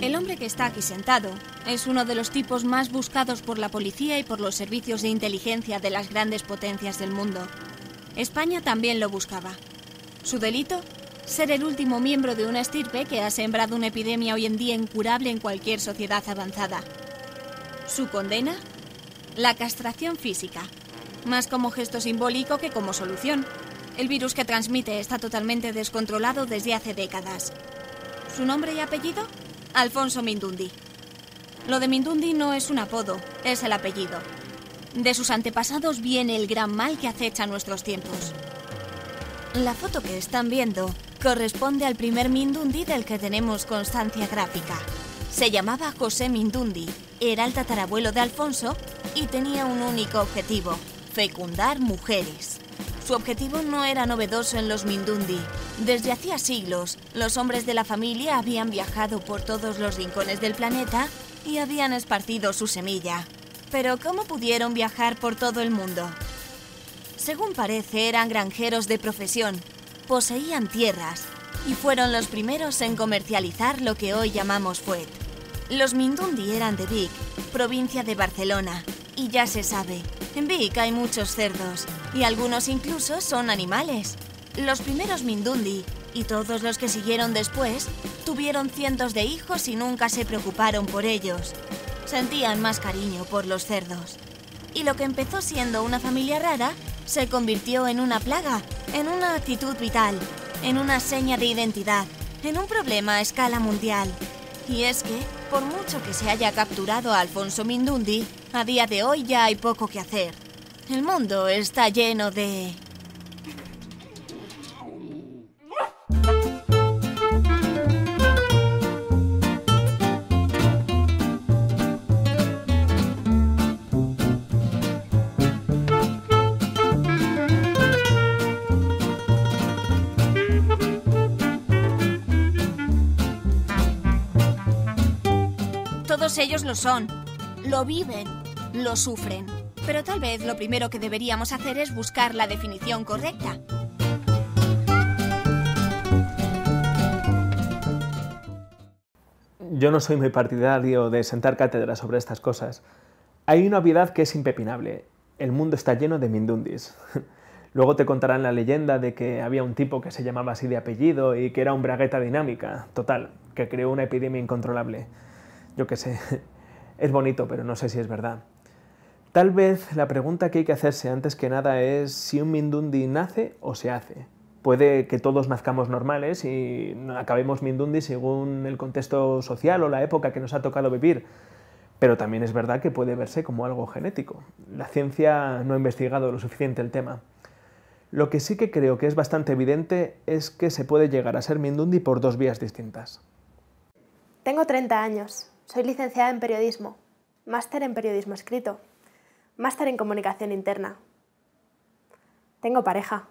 El hombre que está aquí sentado es uno de los tipos más buscados por la policía y por los servicios de inteligencia de las grandes potencias del mundo. España también lo buscaba. Su delito, ser el último miembro de una estirpe que ha sembrado una epidemia hoy en día incurable en cualquier sociedad avanzada. Su condena, la castración física, más como gesto simbólico que como solución, el virus que transmite está totalmente descontrolado desde hace décadas. ¿Su nombre y apellido? Alfonso Mindundi. Lo de Mindundi no es un apodo, es el apellido. De sus antepasados viene el gran mal que acecha nuestros tiempos. La foto que están viendo corresponde al primer Mindundi del que tenemos constancia gráfica. Se llamaba José Mindundi, era el tatarabuelo de Alfonso y tenía un único objetivo, fecundar mujeres. Su objetivo no era novedoso en los Mindundi. Desde hacía siglos, los hombres de la familia habían viajado por todos los rincones del planeta y habían esparcido su semilla. Pero ¿cómo pudieron viajar por todo el mundo? Según parece, eran granjeros de profesión, poseían tierras y fueron los primeros en comercializar lo que hoy llamamos fuet. Los Mindundi eran de Vic, provincia de Barcelona, y ya se sabe, en Vic hay muchos cerdos, y algunos incluso son animales. Los primeros Mindundi, y todos los que siguieron después, tuvieron cientos de hijos y nunca se preocuparon por ellos. Sentían más cariño por los cerdos. Y lo que empezó siendo una familia rara, se convirtió en una plaga, en una actitud vital, en una seña de identidad, en un problema a escala mundial. Y es que por mucho que se haya capturado a Alfonso Mindundi, a día de hoy ya hay poco que hacer. El mundo está lleno de Todos ellos lo son, lo viven, lo sufren. Pero tal vez lo primero que deberíamos hacer es buscar la definición correcta. Yo no soy muy partidario de sentar cátedra sobre estas cosas. Hay una obviedad que es impepinable. El mundo está lleno de mindundis. Luego te contarán la leyenda de que había un tipo que se llamaba así de apellido y que era un bragueta dinámica, total, que creó una epidemia incontrolable yo qué sé, es bonito, pero no sé si es verdad. Tal vez la pregunta que hay que hacerse antes que nada es si un Mindundi nace o se hace. Puede que todos nazcamos normales y acabemos Mindundi según el contexto social o la época que nos ha tocado vivir, pero también es verdad que puede verse como algo genético. La ciencia no ha investigado lo suficiente el tema. Lo que sí que creo que es bastante evidente es que se puede llegar a ser Mindundi por dos vías distintas. Tengo 30 años. Soy licenciada en periodismo, máster en periodismo escrito, máster en comunicación interna. Tengo pareja,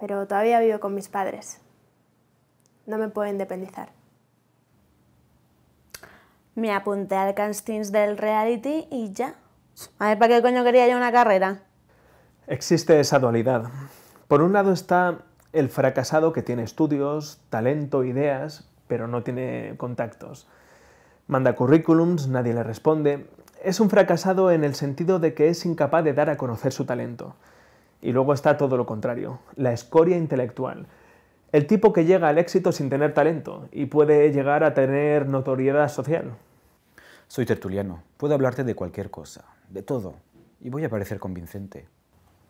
pero todavía vivo con mis padres. No me puedo independizar. Me apunté al castings del reality y ya. A ver, ¿para qué coño quería yo una carrera? Existe esa dualidad. Por un lado está el fracasado que tiene estudios, talento, ideas, pero no tiene contactos. Manda currículums, nadie le responde. Es un fracasado en el sentido de que es incapaz de dar a conocer su talento. Y luego está todo lo contrario, la escoria intelectual. El tipo que llega al éxito sin tener talento y puede llegar a tener notoriedad social. Soy tertuliano, puedo hablarte de cualquier cosa, de todo, y voy a parecer convincente.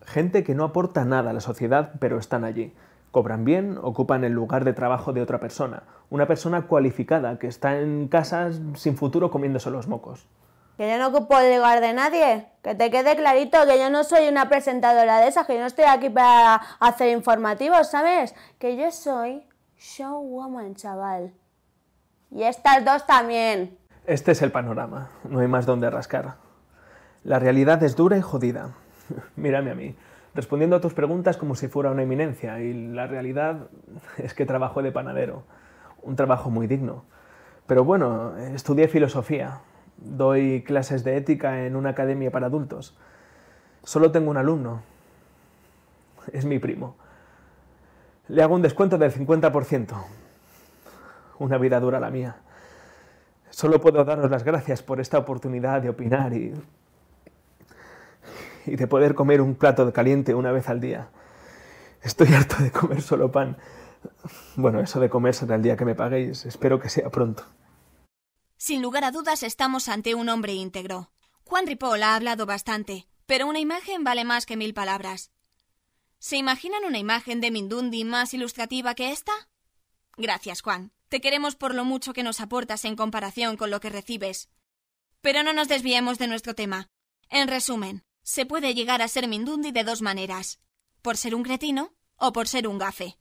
Gente que no aporta nada a la sociedad, pero están allí. Cobran bien, ocupan el lugar de trabajo de otra persona, una persona cualificada que está en casa sin futuro comiéndose los mocos. Que yo no ocupo el lugar de nadie. Que te quede clarito que yo no soy una presentadora de esas, que yo no estoy aquí para hacer informativos, ¿sabes? Que yo soy showwoman, chaval. Y estas dos también. Este es el panorama. No hay más donde rascar. La realidad es dura y jodida. Mírame a mí respondiendo a tus preguntas como si fuera una eminencia y la realidad es que trabajo de panadero, un trabajo muy digno. Pero bueno, estudié filosofía, doy clases de ética en una academia para adultos. Solo tengo un alumno, es mi primo. Le hago un descuento del 50%. Una vida dura la mía. Solo puedo daros las gracias por esta oportunidad de opinar y y de poder comer un plato caliente una vez al día. Estoy harto de comer solo pan. Bueno, eso de comer será el día que me paguéis. Espero que sea pronto. Sin lugar a dudas, estamos ante un hombre íntegro. Juan Ripoll ha hablado bastante, pero una imagen vale más que mil palabras. ¿Se imaginan una imagen de Mindundi más ilustrativa que esta? Gracias, Juan. Te queremos por lo mucho que nos aportas en comparación con lo que recibes. Pero no nos desviemos de nuestro tema. En resumen, se puede llegar a ser Mindundi de dos maneras, por ser un cretino o por ser un gafe.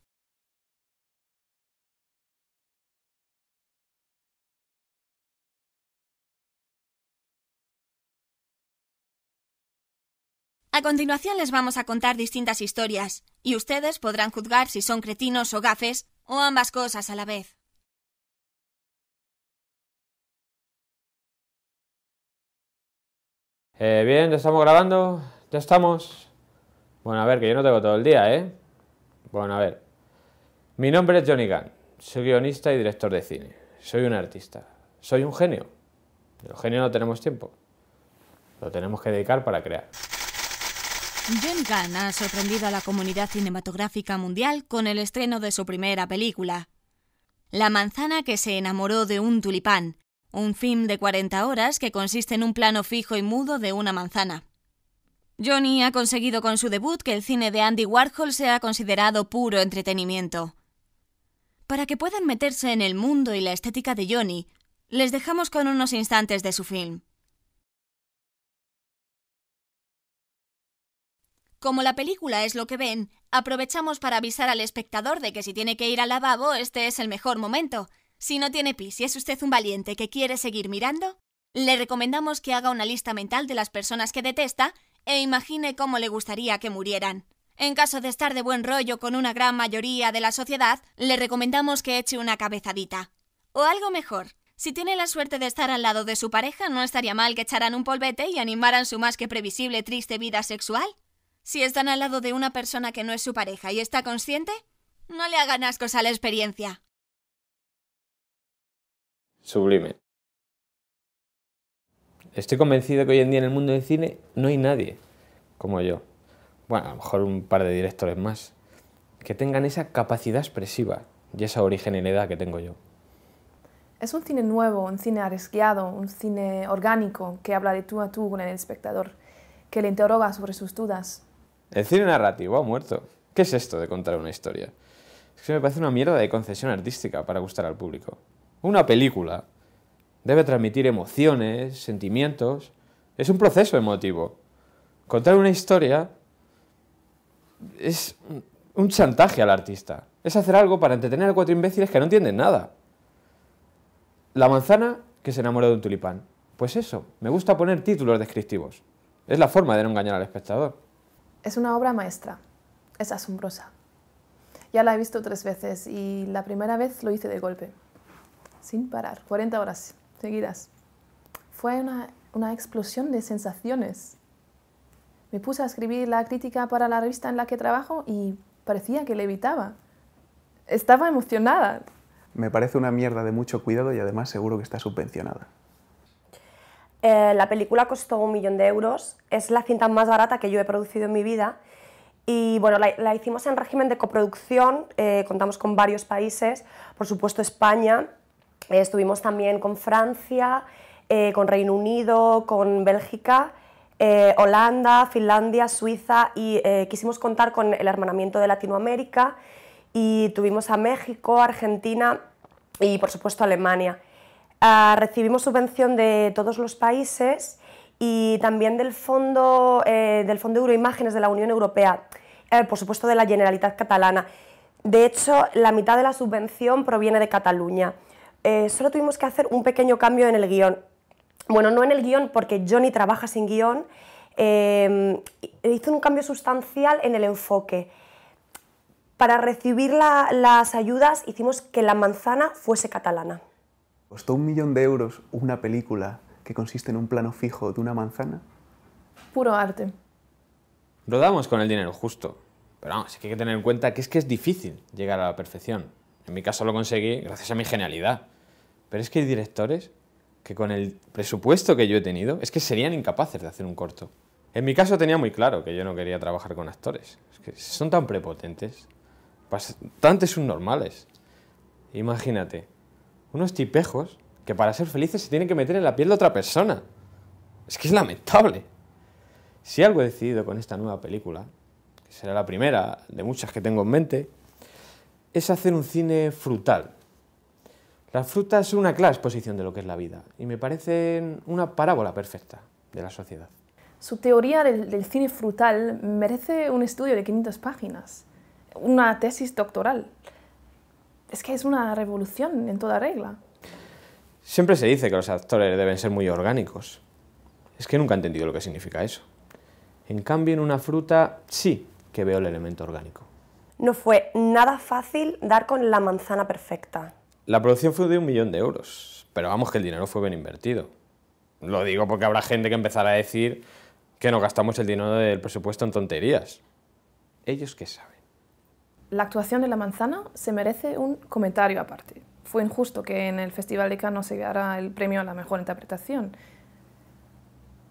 A continuación les vamos a contar distintas historias, y ustedes podrán juzgar si son cretinos o gafes, o ambas cosas a la vez. Eh, bien, ya estamos grabando. Ya estamos. Bueno, a ver, que yo no tengo todo el día, ¿eh? Bueno, a ver. Mi nombre es Johnny Gunn. Soy guionista y director de cine. Soy un artista. Soy un genio. De genio no tenemos tiempo. Lo tenemos que dedicar para crear. John Gunn ha sorprendido a la comunidad cinematográfica mundial con el estreno de su primera película, La manzana que se enamoró de un tulipán, un film de 40 horas que consiste en un plano fijo y mudo de una manzana. Johnny ha conseguido con su debut que el cine de Andy Warhol sea considerado puro entretenimiento. Para que puedan meterse en el mundo y la estética de Johnny, les dejamos con unos instantes de su film. Como la película es lo que ven, aprovechamos para avisar al espectador de que si tiene que ir al lavabo, este es el mejor momento. Si no tiene pis y es usted un valiente que quiere seguir mirando, le recomendamos que haga una lista mental de las personas que detesta e imagine cómo le gustaría que murieran. En caso de estar de buen rollo con una gran mayoría de la sociedad, le recomendamos que eche una cabezadita. O algo mejor, si tiene la suerte de estar al lado de su pareja, no estaría mal que echaran un polvete y animaran su más que previsible triste vida sexual. Si están al lado de una persona que no es su pareja y está consciente, no le hagan ascos a la experiencia sublime. Estoy convencido que hoy en día en el mundo del cine no hay nadie como yo. Bueno, a lo mejor un par de directores más. Que tengan esa capacidad expresiva y esa origen edad que tengo yo. Es un cine nuevo, un cine arriesgado, un cine orgánico que habla de tú a tú con el espectador, que le interroga sobre sus dudas. El cine narrativo ha muerto. ¿Qué es esto de contar una historia? Es que me parece una mierda de concesión artística para gustar al público. Una película debe transmitir emociones, sentimientos. Es un proceso emotivo. Contar una historia es un chantaje al artista. Es hacer algo para entretener a cuatro imbéciles que no entienden nada. La manzana que se enamora de un tulipán. Pues eso, me gusta poner títulos descriptivos. Es la forma de no engañar al espectador. Es una obra maestra. Es asombrosa. Ya la he visto tres veces y la primera vez lo hice de golpe sin parar, 40 horas seguidas. Fue una, explosión de sensaciones. Me puse a escribir la crítica para la revista en la que trabajo y parecía que evitaba. Estaba emocionada. Me parece una mierda de mucho cuidado y además seguro que está subvencionada. Eh, la película costó un millón de euros. Es la cinta más barata que yo he producido en mi vida. Y bueno, la, hicimos en régimen de coproducción. Eh, contamos con varios países, por supuesto España, estuvimos también con Francia, eh, con Reino Unido, con Bélgica, eh, Holanda, Finlandia, Suiza y eh, quisimos contar con el hermanamiento de Latinoamérica y tuvimos a México, Argentina y por supuesto Alemania. Ah, recibimos subvención de todos los países y también del Fondo, del fondo Euroimágenes de la Unión Europea, por supuesto de la Generalitat Catalana. De hecho, la mitad de la subvención proviene de Cataluña. Eh, solo tuvimos que hacer un pequeño cambio en el guión. Bueno, no en el guión porque Johnny trabaja sin guión, eh, hizo un cambio sustancial en el enfoque. Para recibir las ayudas hicimos que la manzana fuese catalana. ¿Costó un millón de euros una película que consiste en un plano fijo de una manzana? Puro arte. damos con el dinero justo, pero vamos, que hay que tener en cuenta que es que es difícil llegar a la perfección. En mi caso lo conseguí gracias a mi genialidad. Pero es que hay directores que con el presupuesto que yo he tenido, es que serían incapaces de hacer un corto. En mi caso tenía muy claro que yo no quería trabajar con actores. Es que son tan prepotentes, bastante subnormales. Imagínate, unos tipejos que para ser felices se tienen que meter en la piel de otra persona. Es que es lamentable. Si algo he decidido con esta nueva película, que será la primera de muchas que tengo en mente, es hacer un cine frutal, las frutas es una clara exposición de lo que es la vida y me parece una parábola perfecta de la sociedad. Su teoría del, cine frutal merece un estudio de 500 páginas, una tesis doctoral. Es que es una revolución en toda regla. Siempre se dice que los actores deben ser muy orgánicos. Es que nunca he entendido lo que significa eso. En cambio, en una fruta sí que veo el elemento orgánico. No fue nada fácil dar con la manzana perfecta. La producción fue de un millón de euros, pero vamos que el dinero fue bien invertido. Lo digo porque habrá gente que empezará a decir que no gastamos el dinero del presupuesto en tonterías. ¿Ellos qué saben? La actuación de La Manzana se merece un comentario aparte. Fue injusto que en el Festival de Cannes se diera el premio a la mejor interpretación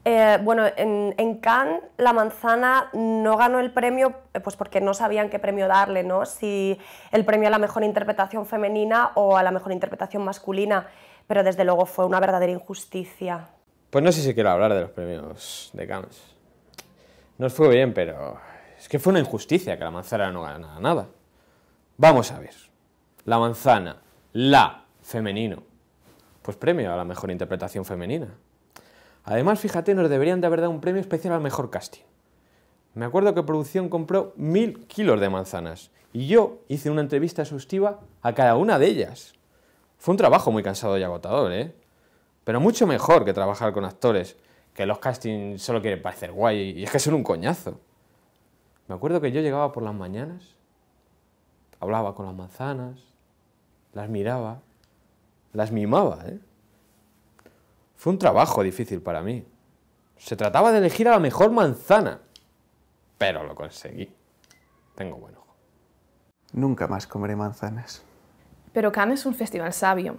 eh, bueno, en, Cannes la manzana no ganó el premio eh, pues porque no sabían qué premio darle, ¿no? Si el premio a la mejor interpretación femenina o a la mejor interpretación masculina, pero desde luego fue una verdadera injusticia. Pues no sé si quiero hablar de los premios de Cannes. Nos fue bien, pero es que fue una injusticia que la manzana no ganara nada. Vamos a ver. La manzana, la femenino. Pues premio a la mejor interpretación femenina. Además, fíjate, nos deberían de haber dado un premio especial al mejor casting. Me acuerdo que producción compró mil kilos de manzanas y yo hice una entrevista exhaustiva a cada una de ellas. Fue un trabajo muy cansado y agotador, ¿eh? Pero mucho mejor que trabajar con actores, que los castings solo quieren parecer guay y es que son un coñazo. Me acuerdo que yo llegaba por las mañanas, hablaba con las manzanas, las miraba, las mimaba, ¿eh? Fue un trabajo difícil para mí. Se trataba de elegir a la mejor manzana, pero lo conseguí. Tengo buen ojo. Nunca más comeré manzanas. Pero Cannes es un festival sabio.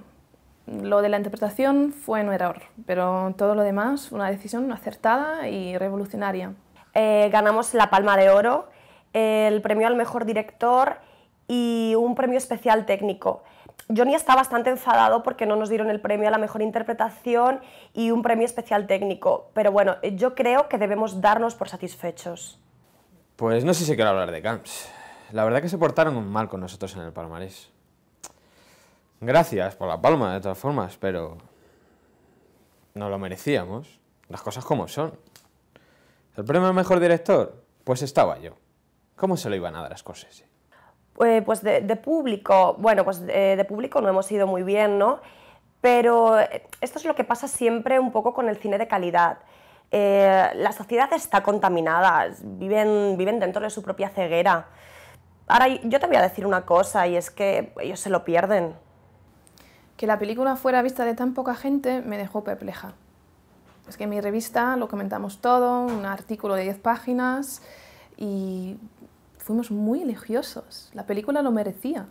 Lo de la interpretación fue un error, pero todo lo demás una decisión acertada y revolucionaria. Eh, ganamos la Palma de Oro, el premio al mejor director y un premio especial técnico. Johnny está bastante enfadado porque no nos dieron el premio a la mejor interpretación y un premio especial técnico, pero bueno, yo creo que debemos darnos por satisfechos. Pues no sé si quiero hablar de Camps. La verdad que se portaron mal con nosotros en el palmarés. Gracias por la palma, de todas formas, pero no lo merecíamos. Las cosas como son. ¿El premio al mejor director? Pues estaba yo. ¿Cómo se lo iban a dar las cosas? Eh, pues de, público, bueno, pues eh, de, público no hemos ido muy bien, ¿no? Pero eh, esto es lo que pasa siempre un poco con el cine de calidad. la sociedad está contaminada, viven, viven dentro de su propia ceguera. Ahora, yo te voy a decir una cosa, y es que ellos se lo pierden. Que la película fuera vista de tan poca gente me dejó perpleja. Es que en mi revista lo comentamos todo, un artículo de 10 páginas, y fuimos muy religiosos. La película lo merecía.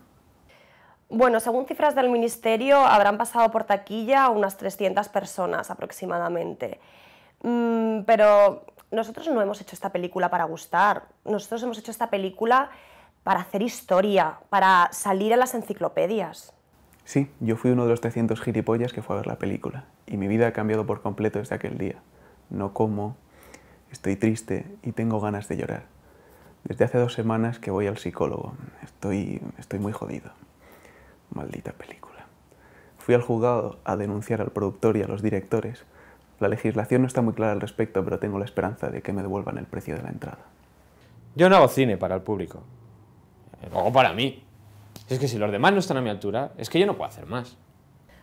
Bueno, según cifras del Ministerio, habrán pasado por taquilla unas 300 personas aproximadamente. Mm, pero nosotros no hemos hecho esta película para gustar. Nosotros hemos hecho esta película para hacer historia, para salir a las enciclopedias. Sí, yo fui uno de los 300 gilipollas que fue a ver la película. Y mi vida ha cambiado por completo desde aquel día. No como, estoy triste y tengo ganas de llorar. Desde hace dos semanas que voy al psicólogo. Estoy, estoy muy jodido. Maldita película. Fui al juzgado a denunciar al productor y a los directores. La legislación no está muy clara al respecto, pero tengo la esperanza de que me devuelvan el precio de la entrada. Yo no hago cine para el público. O para mí. Es que si los demás no están a mi altura, es que yo no puedo hacer más.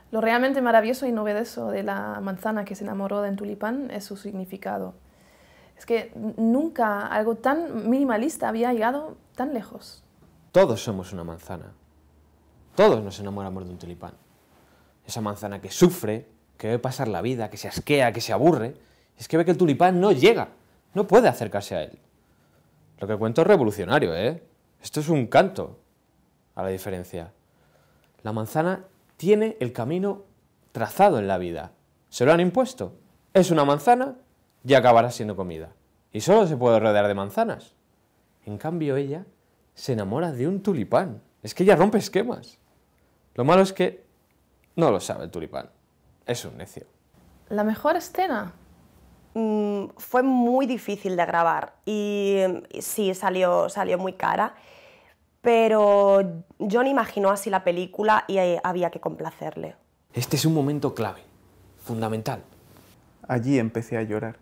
Lo realmente maravilloso y novedoso de la manzana que se enamoró de un tulipán es su significado. Es que nunca algo tan minimalista había llegado tan lejos. Todos somos una manzana. Todos nos enamoramos de un tulipán. Esa manzana que sufre, que ve pasar la vida, que se asquea, que se aburre, es que ve que el tulipán no llega, no puede acercarse a él. Lo que cuento es revolucionario, ¿eh? Esto es un canto a la diferencia. La manzana tiene el camino trazado en la vida. Se lo han impuesto. Es una manzana y acabará siendo comida. Y solo se puede rodear de manzanas. En cambio, ella se enamora de un tulipán. Es que ella rompe esquemas. Lo malo es que no lo sabe el tulipán. Es un necio. La mejor escena. Mm, fue muy difícil de grabar y sí, salió, salió muy cara, pero John imaginó así la película y eh, había que complacerle. Este es un momento clave, fundamental. Allí empecé a llorar.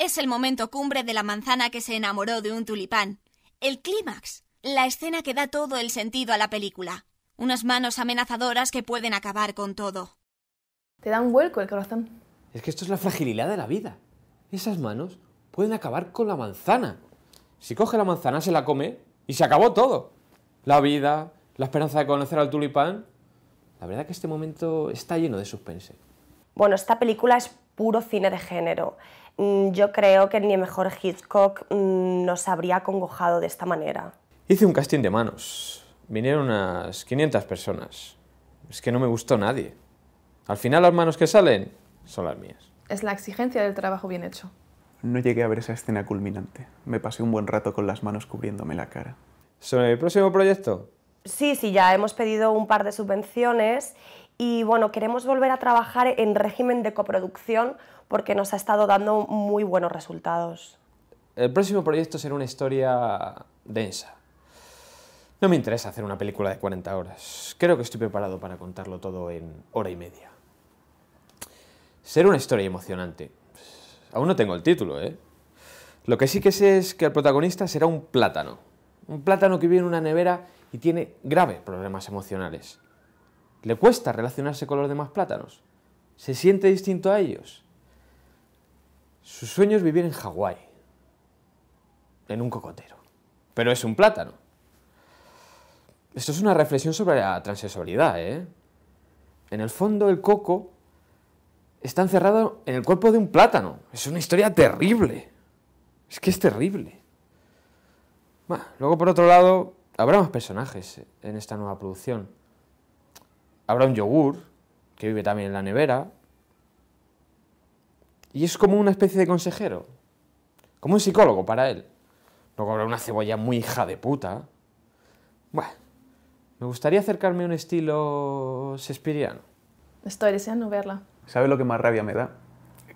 Es el momento cumbre de la manzana que se enamoró de un tulipán. El clímax, la escena que da todo el sentido a la película. Unas manos amenazadoras que pueden acabar con todo. Te da un vuelco el corazón. Es que esto es la fragilidad de la vida. Esas manos pueden acabar con la manzana. Si coge la manzana, se la come y se acabó todo. La vida, la esperanza de conocer al tulipán. La verdad que este momento está lleno de suspense. Bueno, esta película es puro cine de género. Mm, yo creo que ni mejor Hitchcock mm, nos habría congojado de esta manera. Hice un casting de manos. Vinieron unas 500 personas. Es que no me gustó nadie. Al final las manos que salen son las mías. Es la exigencia del trabajo bien hecho. No llegué a ver esa escena culminante. Me pasé un buen rato con las manos cubriéndome la cara. ¿Sobre el próximo proyecto? Sí, sí, ya hemos pedido un par de subvenciones y bueno, queremos volver a trabajar en régimen de coproducción porque nos ha estado dando muy buenos resultados. El próximo proyecto será una historia densa. No me interesa hacer una película de 40 horas. Creo que estoy preparado para contarlo todo en hora y media. Será una historia emocionante. Aún no tengo el título, ¿eh? Lo que sí que sé es que el protagonista será un plátano. Un plátano que vive en una nevera y tiene graves problemas emocionales le cuesta relacionarse con los demás plátanos, se siente distinto a ellos. Su sueño es vivir en Hawái, en un cocotero, pero es un plátano. Esto es una reflexión sobre la transsexualidad, ¿eh? En el fondo, el coco está encerrado en el cuerpo de un plátano. Es una historia terrible. Es que es terrible. luego, por otro lado, habrá más personajes en esta nueva producción habrá un yogur, que vive también en la nevera. Y es como una especie de consejero, como un psicólogo para él. No cobra una cebolla muy hija de puta. Bueno, me gustaría acercarme a un estilo shakespeariano. Estoy deseando verla. ¿Sabes lo que más rabia me da?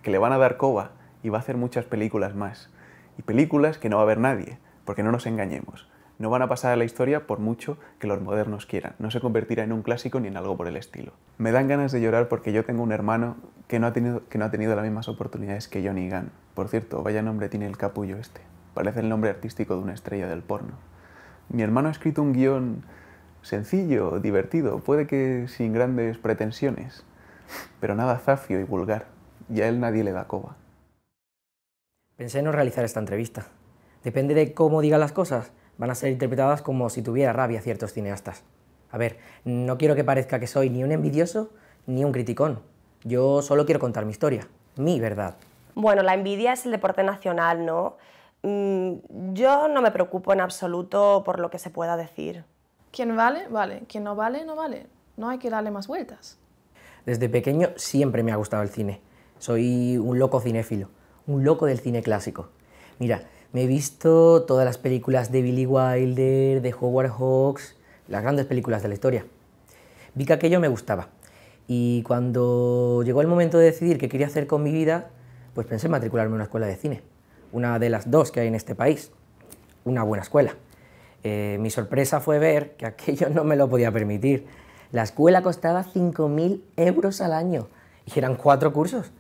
Que le van a dar coba y va a hacer muchas películas más. Y películas que no va a ver nadie, porque no nos engañemos no van a pasar a la historia por mucho que los modernos quieran. No se convertirá en un clásico ni en algo por el estilo. Me dan ganas de llorar porque yo tengo un hermano que no ha tenido, que no ha tenido las mismas oportunidades que Johnny Gunn. Por cierto, vaya nombre tiene el capullo este. Parece el nombre artístico de una estrella del porno. Mi hermano ha escrito un guión sencillo, divertido, puede que sin grandes pretensiones, pero nada zafio y vulgar. Y a él nadie le da coba. Pensé en no realizar esta entrevista. Depende de cómo diga las cosas van a ser interpretadas como si tuviera rabia ciertos cineastas. A ver, no quiero que parezca que soy ni un envidioso ni un criticón. Yo solo quiero contar mi historia, mi verdad. Bueno, la envidia es el deporte nacional, ¿no? Mm, yo no me preocupo en absoluto por lo que se pueda decir. Quien vale, vale. Quien no vale, no vale. No hay que darle más vueltas. Desde pequeño siempre me ha gustado el cine. Soy un loco cinéfilo, un loco del cine clásico. Mira, me he visto todas las películas de Billy Wilder, de Howard Hawks, las grandes películas de la historia. Vi que aquello me gustaba. Y cuando llegó el momento de decidir qué quería hacer con mi vida, pues pensé en matricularme en una escuela de cine, una de las dos que hay en este país, una buena escuela. Eh, mi sorpresa fue ver que aquello no me lo podía permitir. La escuela costaba 5.000 euros al año y eran cuatro cursos.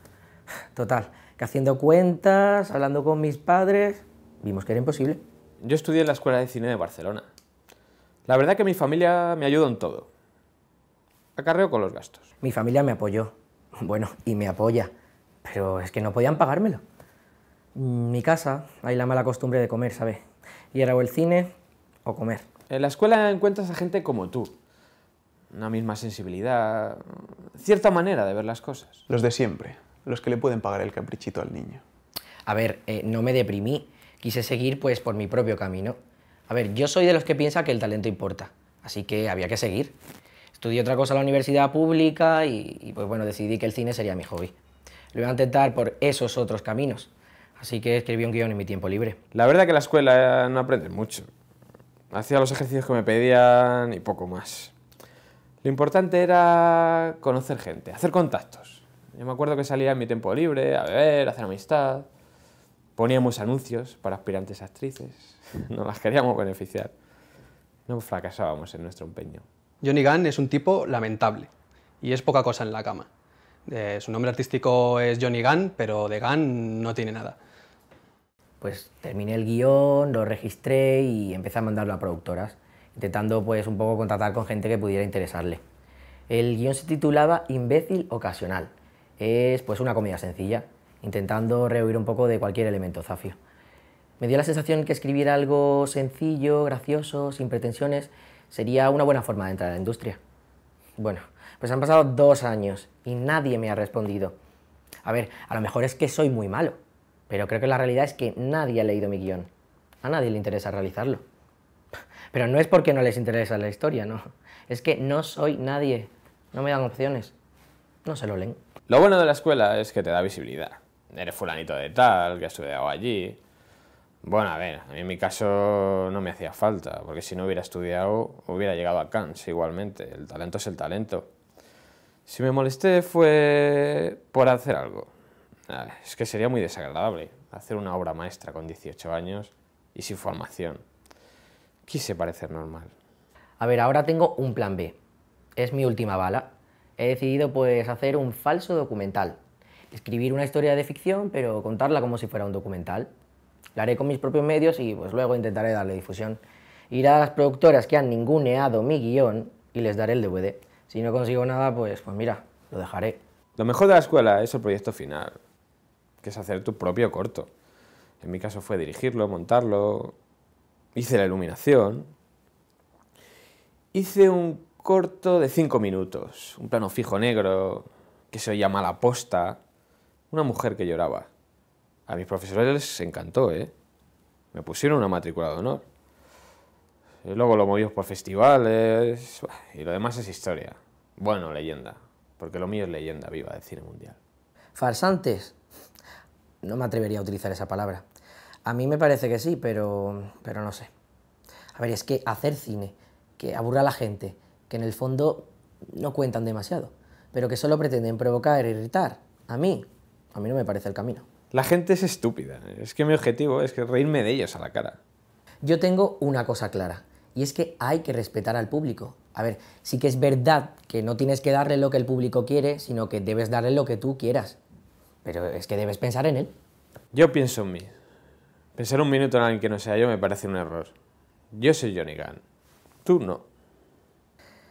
Total, que haciendo cuentas, hablando con mis padres, vimos que era imposible. Yo estudié en la Escuela de Cine de Barcelona. La verdad que mi familia me ayudó en todo. Acarreo con los gastos. Mi familia me apoyó. Bueno, y me apoya. Pero es que no podían pagármelo. Mm, mi casa, hay la mala costumbre de comer, ¿sabes? Y era o el cine o comer. En la escuela encuentras a gente como tú. Una misma sensibilidad, cierta manera de ver las cosas. Los de siempre, los que le pueden pagar el caprichito al niño. A ver, eh, no me deprimí quise seguir pues por mi propio camino. A ver, yo soy de los que piensa que el talento importa, así que había que seguir. Estudié otra cosa en la universidad pública y, pues bueno, decidí que el cine sería mi hobby. Lo iba a intentar por esos otros caminos, así que escribí un guión en mi tiempo libre. La verdad que en la escuela no aprendes mucho. Hacía los ejercicios que me pedían y poco más. Lo importante era conocer gente, hacer contactos. Yo me acuerdo que salía en mi tiempo libre a beber, a hacer amistad. Poníamos anuncios para aspirantes a actrices, no las queríamos beneficiar. No fracasábamos en nuestro empeño. Johnny Gunn es un tipo lamentable y es poca cosa en la cama. Eh, su nombre artístico es Johnny Gunn, pero de Gunn no tiene nada. Pues terminé el guión, lo registré y empecé a mandarlo a productoras, intentando pues un poco contratar con gente que pudiera interesarle. El guión se titulaba Imbécil Ocasional. Es pues una comida sencilla, intentando rehuir un poco de cualquier elemento zafio. Me dio la sensación que escribir algo sencillo, gracioso, sin pretensiones, sería una buena forma de entrar a la industria. Bueno, pues han pasado dos años y nadie me ha respondido. A ver, a lo mejor es que soy muy malo, pero creo que la realidad es que nadie ha leído mi guión. A nadie le interesa realizarlo. Pero no es porque no les interesa la historia, no. Es que no soy nadie. No me dan opciones. No se lo leen. Lo bueno de la escuela es que te da visibilidad eres fulanito de tal, que has estudiado allí. Bueno, a ver, a mí en mi caso no me hacía falta, porque si no hubiera estudiado, hubiera llegado a Cannes igualmente. El talento es el talento. Si me molesté fue por hacer algo. es que sería muy desagradable hacer una obra maestra con 18 años y sin formación. Quise parecer normal. A ver, ahora tengo un plan B. Es mi última bala. He decidido pues hacer un falso documental escribir una historia de ficción, pero contarla como si fuera un documental. La haré con mis propios medios y pues luego intentaré darle difusión. Ir a las productoras que han ninguneado mi guión y les daré el DVD. Si no consigo nada, pues, pues mira, lo dejaré. Lo mejor de la escuela es el proyecto final, que es hacer tu propio corto. En mi caso fue dirigirlo, montarlo, hice la iluminación. Hice un corto de cinco minutos, un plano fijo negro, que se oía mala posta, una mujer que lloraba. A mis profesores les encantó, ¿eh? Me pusieron una matrícula de honor. Y luego lo movimos por festivales. Y lo demás es historia. Bueno, leyenda. Porque lo mío es leyenda viva del cine mundial. Farsantes. No me atrevería a utilizar esa palabra. A mí me parece que sí, pero, pero no sé. A ver, es que hacer cine, que aburra a la gente, que en el fondo no cuentan demasiado, pero que solo pretenden provocar e irritar, a mí, a mí no me parece el camino. La gente es estúpida. Es que mi objetivo es que reírme de ellos a la cara. Yo tengo una cosa clara, y es que hay que respetar al público. A ver, sí que es verdad que no tienes que darle lo que el público quiere, sino que debes darle lo que tú quieras. Pero es que debes pensar en él. Yo pienso en mí. Pensar un minuto en alguien que no sea yo me parece un error. Yo soy Johnny Gunn. Tú no.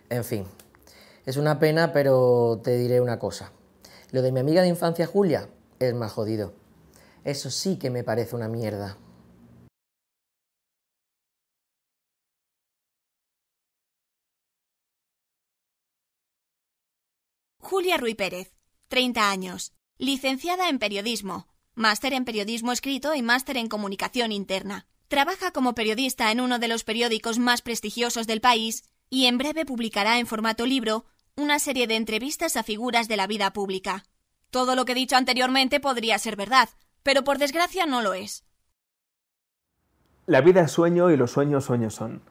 En fin, es una pena, pero te diré una cosa. Lo de mi amiga de infancia Julia es más jodido. Eso sí que me parece una mierda. Julia Ruiz Pérez, 30 años, licenciada en periodismo, máster en periodismo escrito y máster en comunicación interna. Trabaja como periodista en uno de los periódicos más prestigiosos del país y en breve publicará en formato libro una serie de entrevistas a figuras de la vida pública. Todo lo que he dicho anteriormente podría ser verdad, pero por desgracia no lo es. La vida es sueño y los sueños sueños son.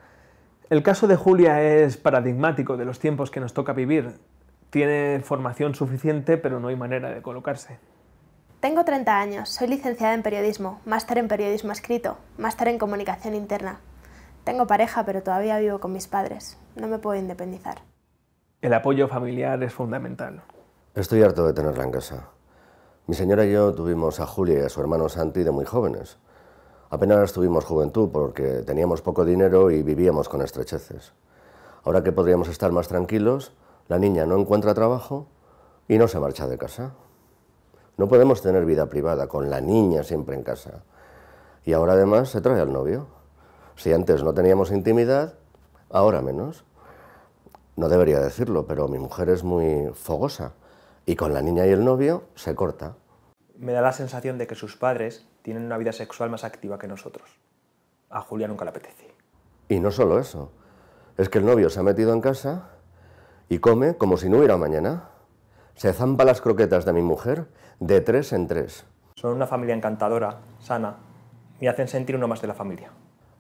El caso de Julia es paradigmático de los tiempos que nos toca vivir. Tiene formación suficiente, pero no hay manera de colocarse. Tengo 30 años, soy licenciada en periodismo, máster en periodismo escrito, máster en comunicación interna. Tengo pareja, pero todavía vivo con mis padres. No me puedo independizar. El apoyo familiar es fundamental. Estoy harto de tenerla en casa. Mi señora y yo tuvimos a Julia y a su hermano Santi de muy jóvenes. Apenas tuvimos juventud porque teníamos poco dinero y vivíamos con estrecheces. Ahora que podríamos estar más tranquilos, la niña no encuentra trabajo y no se marcha de casa. No podemos tener vida privada con la niña siempre en casa. Y ahora además se trae al novio. Si antes no teníamos intimidad, ahora menos no debería decirlo, pero mi mujer es muy fogosa y con la niña y el novio se corta. Me da la sensación de que sus padres tienen una vida sexual más activa que nosotros. A Julia nunca le apetece. Y no solo eso, es que el novio se ha metido en casa y come como si no hubiera mañana. Se zampa las croquetas de mi mujer de tres en tres. Son una familia encantadora, sana, me hacen sentir uno más de la familia.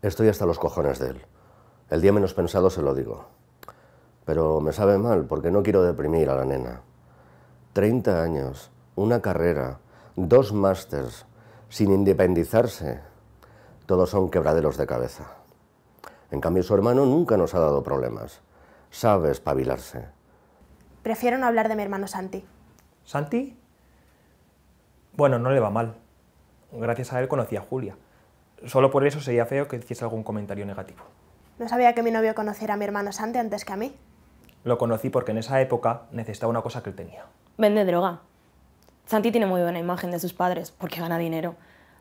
Estoy hasta los cojones de él. El día menos pensado se lo digo pero me sabe mal porque no quiero deprimir a la nena. Treinta años, una carrera, dos másters, sin independizarse, todos son quebraderos de cabeza. En cambio, su hermano nunca nos ha dado problemas. Sabe espabilarse. Prefiero no hablar de mi hermano Santi. ¿Santi? Bueno, no le va mal. Gracias a él conocí a Julia. Solo por eso sería feo que hiciese algún comentario negativo. No sabía que mi novio conociera a mi hermano Santi antes que a mí. Lo conocí porque en esa época necesitaba una cosa que él tenía. Vende droga. Santi tiene muy buena imagen de sus padres porque gana dinero,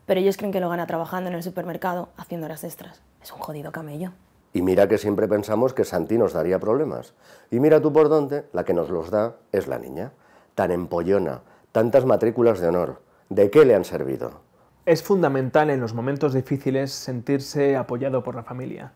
pero ellos creen que lo gana trabajando en el supermercado haciendo horas extras. Es un jodido camello. Y mira que siempre pensamos que Santi nos daría problemas. Y mira tú por dónde, la que nos los da es la niña. Tan empollona, tantas matrículas de honor. ¿De qué le han servido? Es fundamental en los momentos difíciles sentirse apoyado por la familia.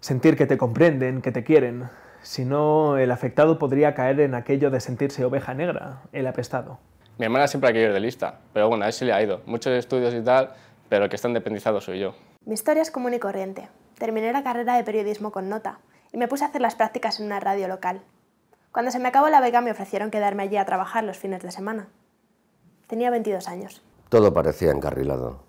Sentir que te comprenden, que te quieren. Si no, el afectado podría caer en aquello de sentirse oveja negra, el apestado. Mi hermana siempre ha querido ir de lista, pero bueno, a le ha ido. Muchos estudios y tal, pero que están dependizados soy yo. Mi historia es común y corriente. Terminé la carrera de periodismo con nota y me puse a hacer las prácticas en una radio local. Cuando se me acabó la beca me ofrecieron quedarme allí a trabajar los fines de semana. Tenía 22 años. Todo parecía encarrilado.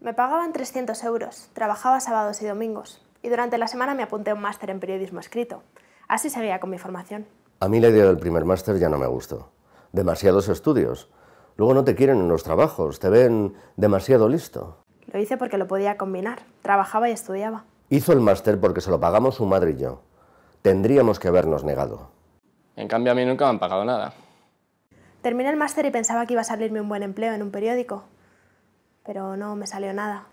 Me pagaban 300 euros, trabajaba sábados y domingos, y durante la semana me apunté a un máster en periodismo escrito, Así seguía con mi formación. A mí la idea del primer máster ya no me gustó. Demasiados estudios. Luego no te quieren en los trabajos, te ven demasiado listo. Lo hice porque lo podía combinar. Trabajaba y estudiaba. Hizo el máster porque se lo pagamos su madre y yo. Tendríamos que habernos negado. En cambio, a mí nunca me han pagado nada. Terminé el máster y pensaba que iba a salirme un buen empleo en un periódico, pero no me salió nada.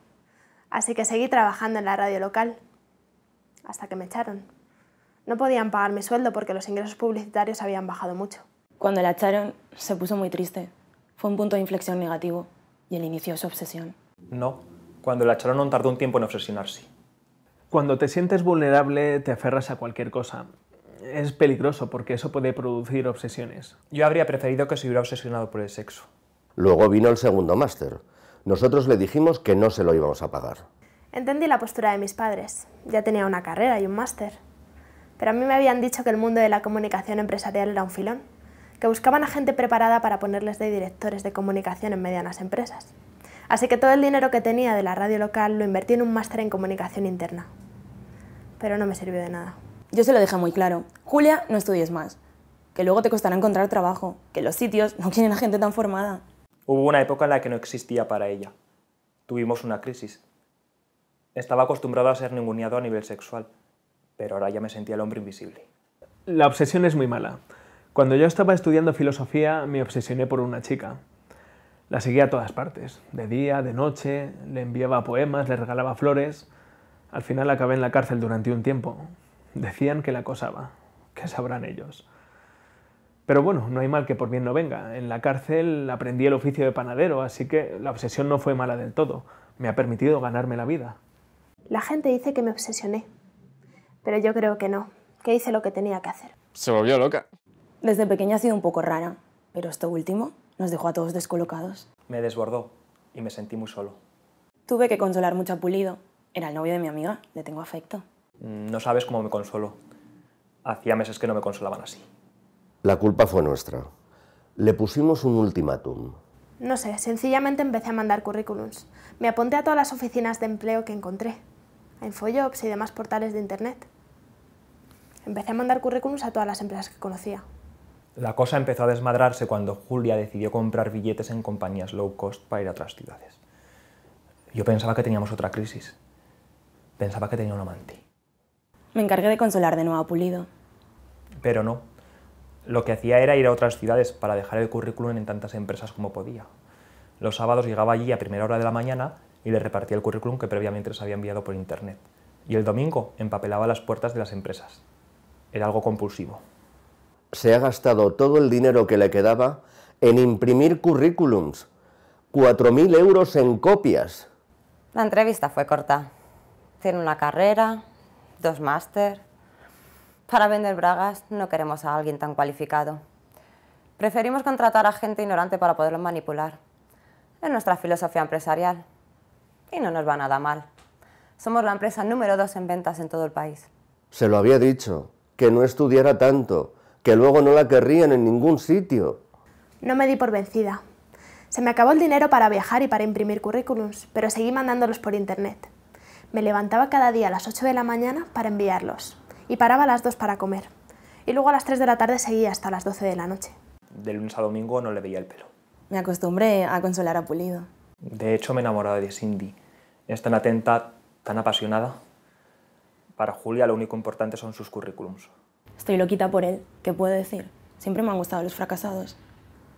Así que seguí trabajando en la radio local, hasta que me echaron. No podían pagar mi sueldo porque los ingresos publicitarios habían bajado mucho. Cuando la echaron, se puso muy triste. Fue un punto de inflexión negativo y el inicio su obsesión. No, cuando la echaron no tardó un tiempo en obsesionarse. Cuando te sientes vulnerable, te aferras a cualquier cosa. Es peligroso porque eso puede producir obsesiones. Yo habría preferido que se hubiera obsesionado por el sexo. Luego vino el segundo máster. Nosotros le dijimos que no se lo íbamos a pagar. Entendí la postura de mis padres. Ya tenía una carrera y un máster. Pero a mí me habían dicho que el mundo de la comunicación empresarial era un filón, que buscaban a gente preparada para ponerles de directores de comunicación en medianas empresas. Así que todo el dinero que tenía de la radio local lo invertí en un máster en comunicación interna. Pero no me sirvió de nada. Yo se lo dejé muy claro. Julia, no estudies más. Que luego te costará encontrar trabajo. Que los sitios no quieren a gente tan formada. Hubo una época en la que no existía para ella. Tuvimos una crisis. Estaba acostumbrado a ser ninguneado a nivel sexual pero ahora ya me sentía el hombre invisible. La obsesión es muy mala. Cuando yo estaba estudiando filosofía me obsesioné por una chica. La seguía a todas partes, de día, de noche, le enviaba poemas, le regalaba flores. Al final acabé en la cárcel durante un tiempo. Decían que la acosaba. ¿Qué sabrán ellos? Pero bueno, no hay mal que por bien no venga. En la cárcel aprendí el oficio de panadero, así que la obsesión no fue mala del todo. Me ha permitido ganarme la vida. La gente dice que me obsesioné, pero yo creo que no, que hice lo que tenía que hacer. Se volvió loca. Desde pequeña ha sido un poco rara, pero esto último nos dejó a todos descolocados. Me desbordó y me sentí muy solo. Tuve que consolar mucho a Pulido. Era el novio de mi amiga, le tengo afecto. Mm, no sabes cómo me consolo. Hacía meses que no me consolaban así. La culpa fue nuestra. Le pusimos un ultimátum. No sé, sencillamente empecé a mandar currículums. Me apunté a todas las oficinas de empleo que encontré en y demás portales de Internet. Empecé a mandar currículums a todas las empresas que conocía. La cosa empezó a desmadrarse cuando Julia decidió comprar billetes en compañías low cost para ir a otras ciudades. Yo pensaba que teníamos otra crisis. Pensaba que tenía un amante. Me encargué de consolar de nuevo a Pulido. Pero no. Lo que hacía era ir a otras ciudades para dejar el currículum en tantas empresas como podía. Los sábados llegaba allí a primera hora de la mañana y le repartía el currículum que previamente se había enviado por internet. Y el domingo empapelaba las puertas de las empresas. Era algo compulsivo. Se ha gastado todo el dinero que le quedaba en imprimir currículums. 4.000 euros en copias. La entrevista fue corta. Tiene una carrera, dos máster. Para vender bragas no queremos a alguien tan cualificado. Preferimos contratar a gente ignorante para poderlo manipular. Es nuestra filosofía empresarial y no nos va nada mal. Somos la empresa número dos en ventas en todo el país. Se lo había dicho, que no estudiara tanto, que luego no la querrían en ningún sitio. No me di por vencida. Se me acabó el dinero para viajar y para imprimir currículums, pero seguí mandándolos por internet. Me levantaba cada día a las 8 de la mañana para enviarlos y paraba a las 2 para comer. Y luego a las 3 de la tarde seguía hasta las 12 de la noche. De lunes a domingo no le veía el pelo. Me acostumbré a consolar a Pulido. De hecho, me he enamorado de Cindy. Es tan atenta, tan apasionada. Para Julia lo único importante son sus currículums. Estoy loquita por él, ¿qué puedo decir? Siempre me han gustado los fracasados.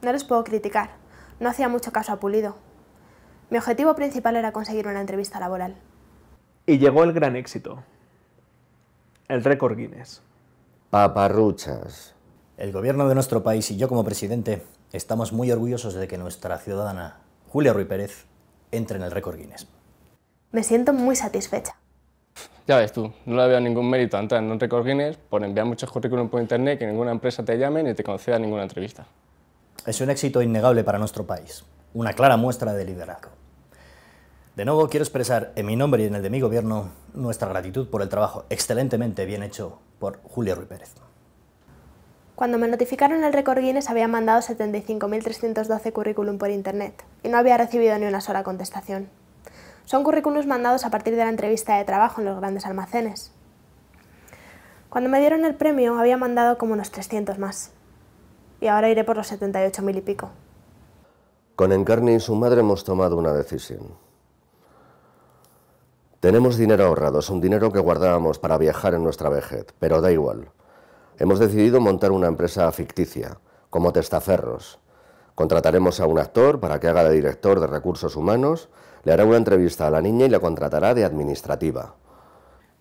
No los puedo criticar. No hacía mucho caso a Pulido. Mi objetivo principal era conseguir una entrevista laboral. Y llegó el gran éxito. El récord Guinness. Paparruchas. El gobierno de nuestro país y yo como presidente estamos muy orgullosos de que nuestra ciudadana Julia Ruiz Pérez entre en el récord Guinness. Me siento muy satisfecha. Ya ves tú, no le veo ningún mérito a entrar en un récord Guinness por enviar muchos currículum por internet que ninguna empresa te llame ni te conceda ninguna entrevista. Es un éxito innegable para nuestro país, una clara muestra de liderazgo. De nuevo, quiero expresar en mi nombre y en el de mi gobierno nuestra gratitud por el trabajo excelentemente bien hecho por Julia Ruiz Pérez. Cuando me notificaron el récord Guinness había mandado 75.312 currículum por internet y no había recibido ni una sola contestación. Son currículums mandados a partir de la entrevista de trabajo en los grandes almacenes. Cuando me dieron el premio había mandado como unos 300 más. Y ahora iré por los 78.000 y pico. Con Encarni y su madre hemos tomado una decisión. Tenemos dinero ahorrado, es un dinero que guardábamos para viajar en nuestra vejez, pero da igual. Hemos decidido montar una empresa ficticia, como testaferros. Contrataremos a un actor para que haga de director de recursos humanos, le hará una entrevista a la niña y la contratará de administrativa.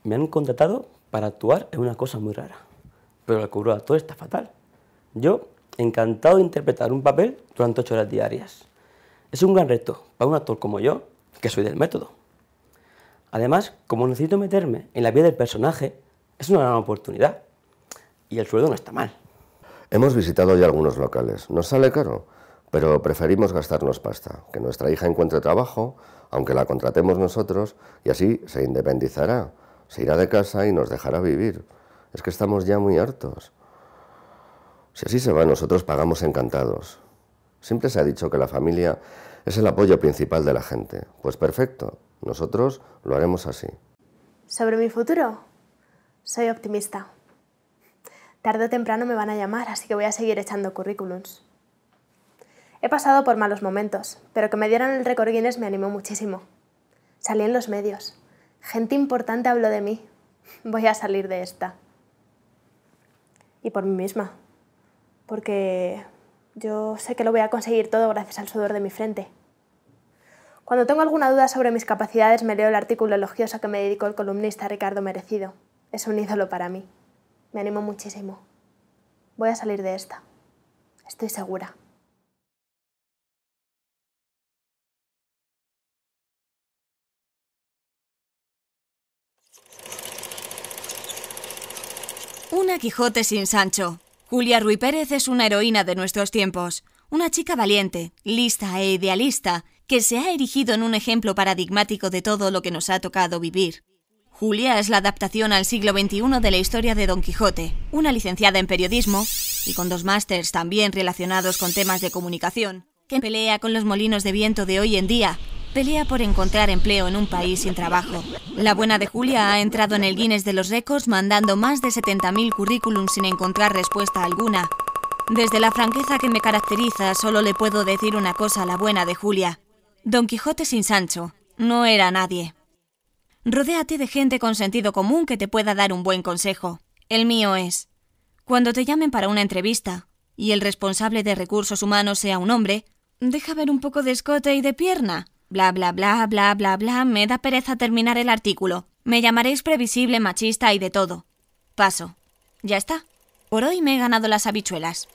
Me han contratado para actuar en una cosa muy rara, pero el cobro de actor está fatal. Yo, encantado de interpretar un papel durante ocho horas diarias. Es un gran reto para un actor como yo, que soy del método. Además, como necesito meterme en la piel del personaje, es una gran oportunidad y el sueldo no está mal. Hemos visitado ya algunos locales. Nos sale caro, pero preferimos gastarnos pasta, que nuestra hija encuentre trabajo, aunque la contratemos nosotros, y así se independizará, se irá de casa y nos dejará vivir. Es que estamos ya muy hartos. Si así se va, nosotros pagamos encantados. Siempre se ha dicho que la familia es el apoyo principal de la gente. Pues perfecto, nosotros lo haremos así. Sobre mi futuro, soy optimista. Tarde o temprano me van a llamar, así que voy a seguir echando currículums. He pasado por malos momentos, pero que me dieran el récord Guinness me animó muchísimo. Salí en los medios. Gente importante habló de mí. Voy a salir de esta. Y por mí misma. Porque yo sé que lo voy a conseguir todo gracias al sudor de mi frente. Cuando tengo alguna duda sobre mis capacidades me leo el artículo elogioso que me dedicó el columnista Ricardo Merecido. Es un ídolo para mí me animo muchísimo. Voy a salir de esta. Estoy segura. Una Quijote sin Sancho. Julia Ruy Pérez es una heroína de nuestros tiempos, una chica valiente, lista e idealista, que se ha erigido en un ejemplo paradigmático de todo lo que nos ha tocado vivir. Julia es la adaptación al siglo XXI de la historia de Don Quijote, una licenciada en periodismo, y con dos másters también relacionados con temas de comunicación, que pelea con los molinos de viento de hoy en día, pelea por encontrar empleo en un país sin trabajo. La buena de Julia ha entrado en el Guinness de los récords mandando más de 70.000 currículums sin encontrar respuesta alguna. Desde la franqueza que me caracteriza, solo le puedo decir una cosa a la buena de Julia. Don Quijote sin Sancho no era nadie. Rodéate de gente con sentido común que te pueda dar un buen consejo. El mío es, cuando te llamen para una entrevista y el responsable de recursos humanos sea un hombre, deja ver un poco de escote y de pierna. Bla, bla, bla, bla, bla, bla, me da pereza terminar el artículo. Me llamaréis previsible, machista y de todo. Paso. Ya está. Por hoy me he ganado las habichuelas.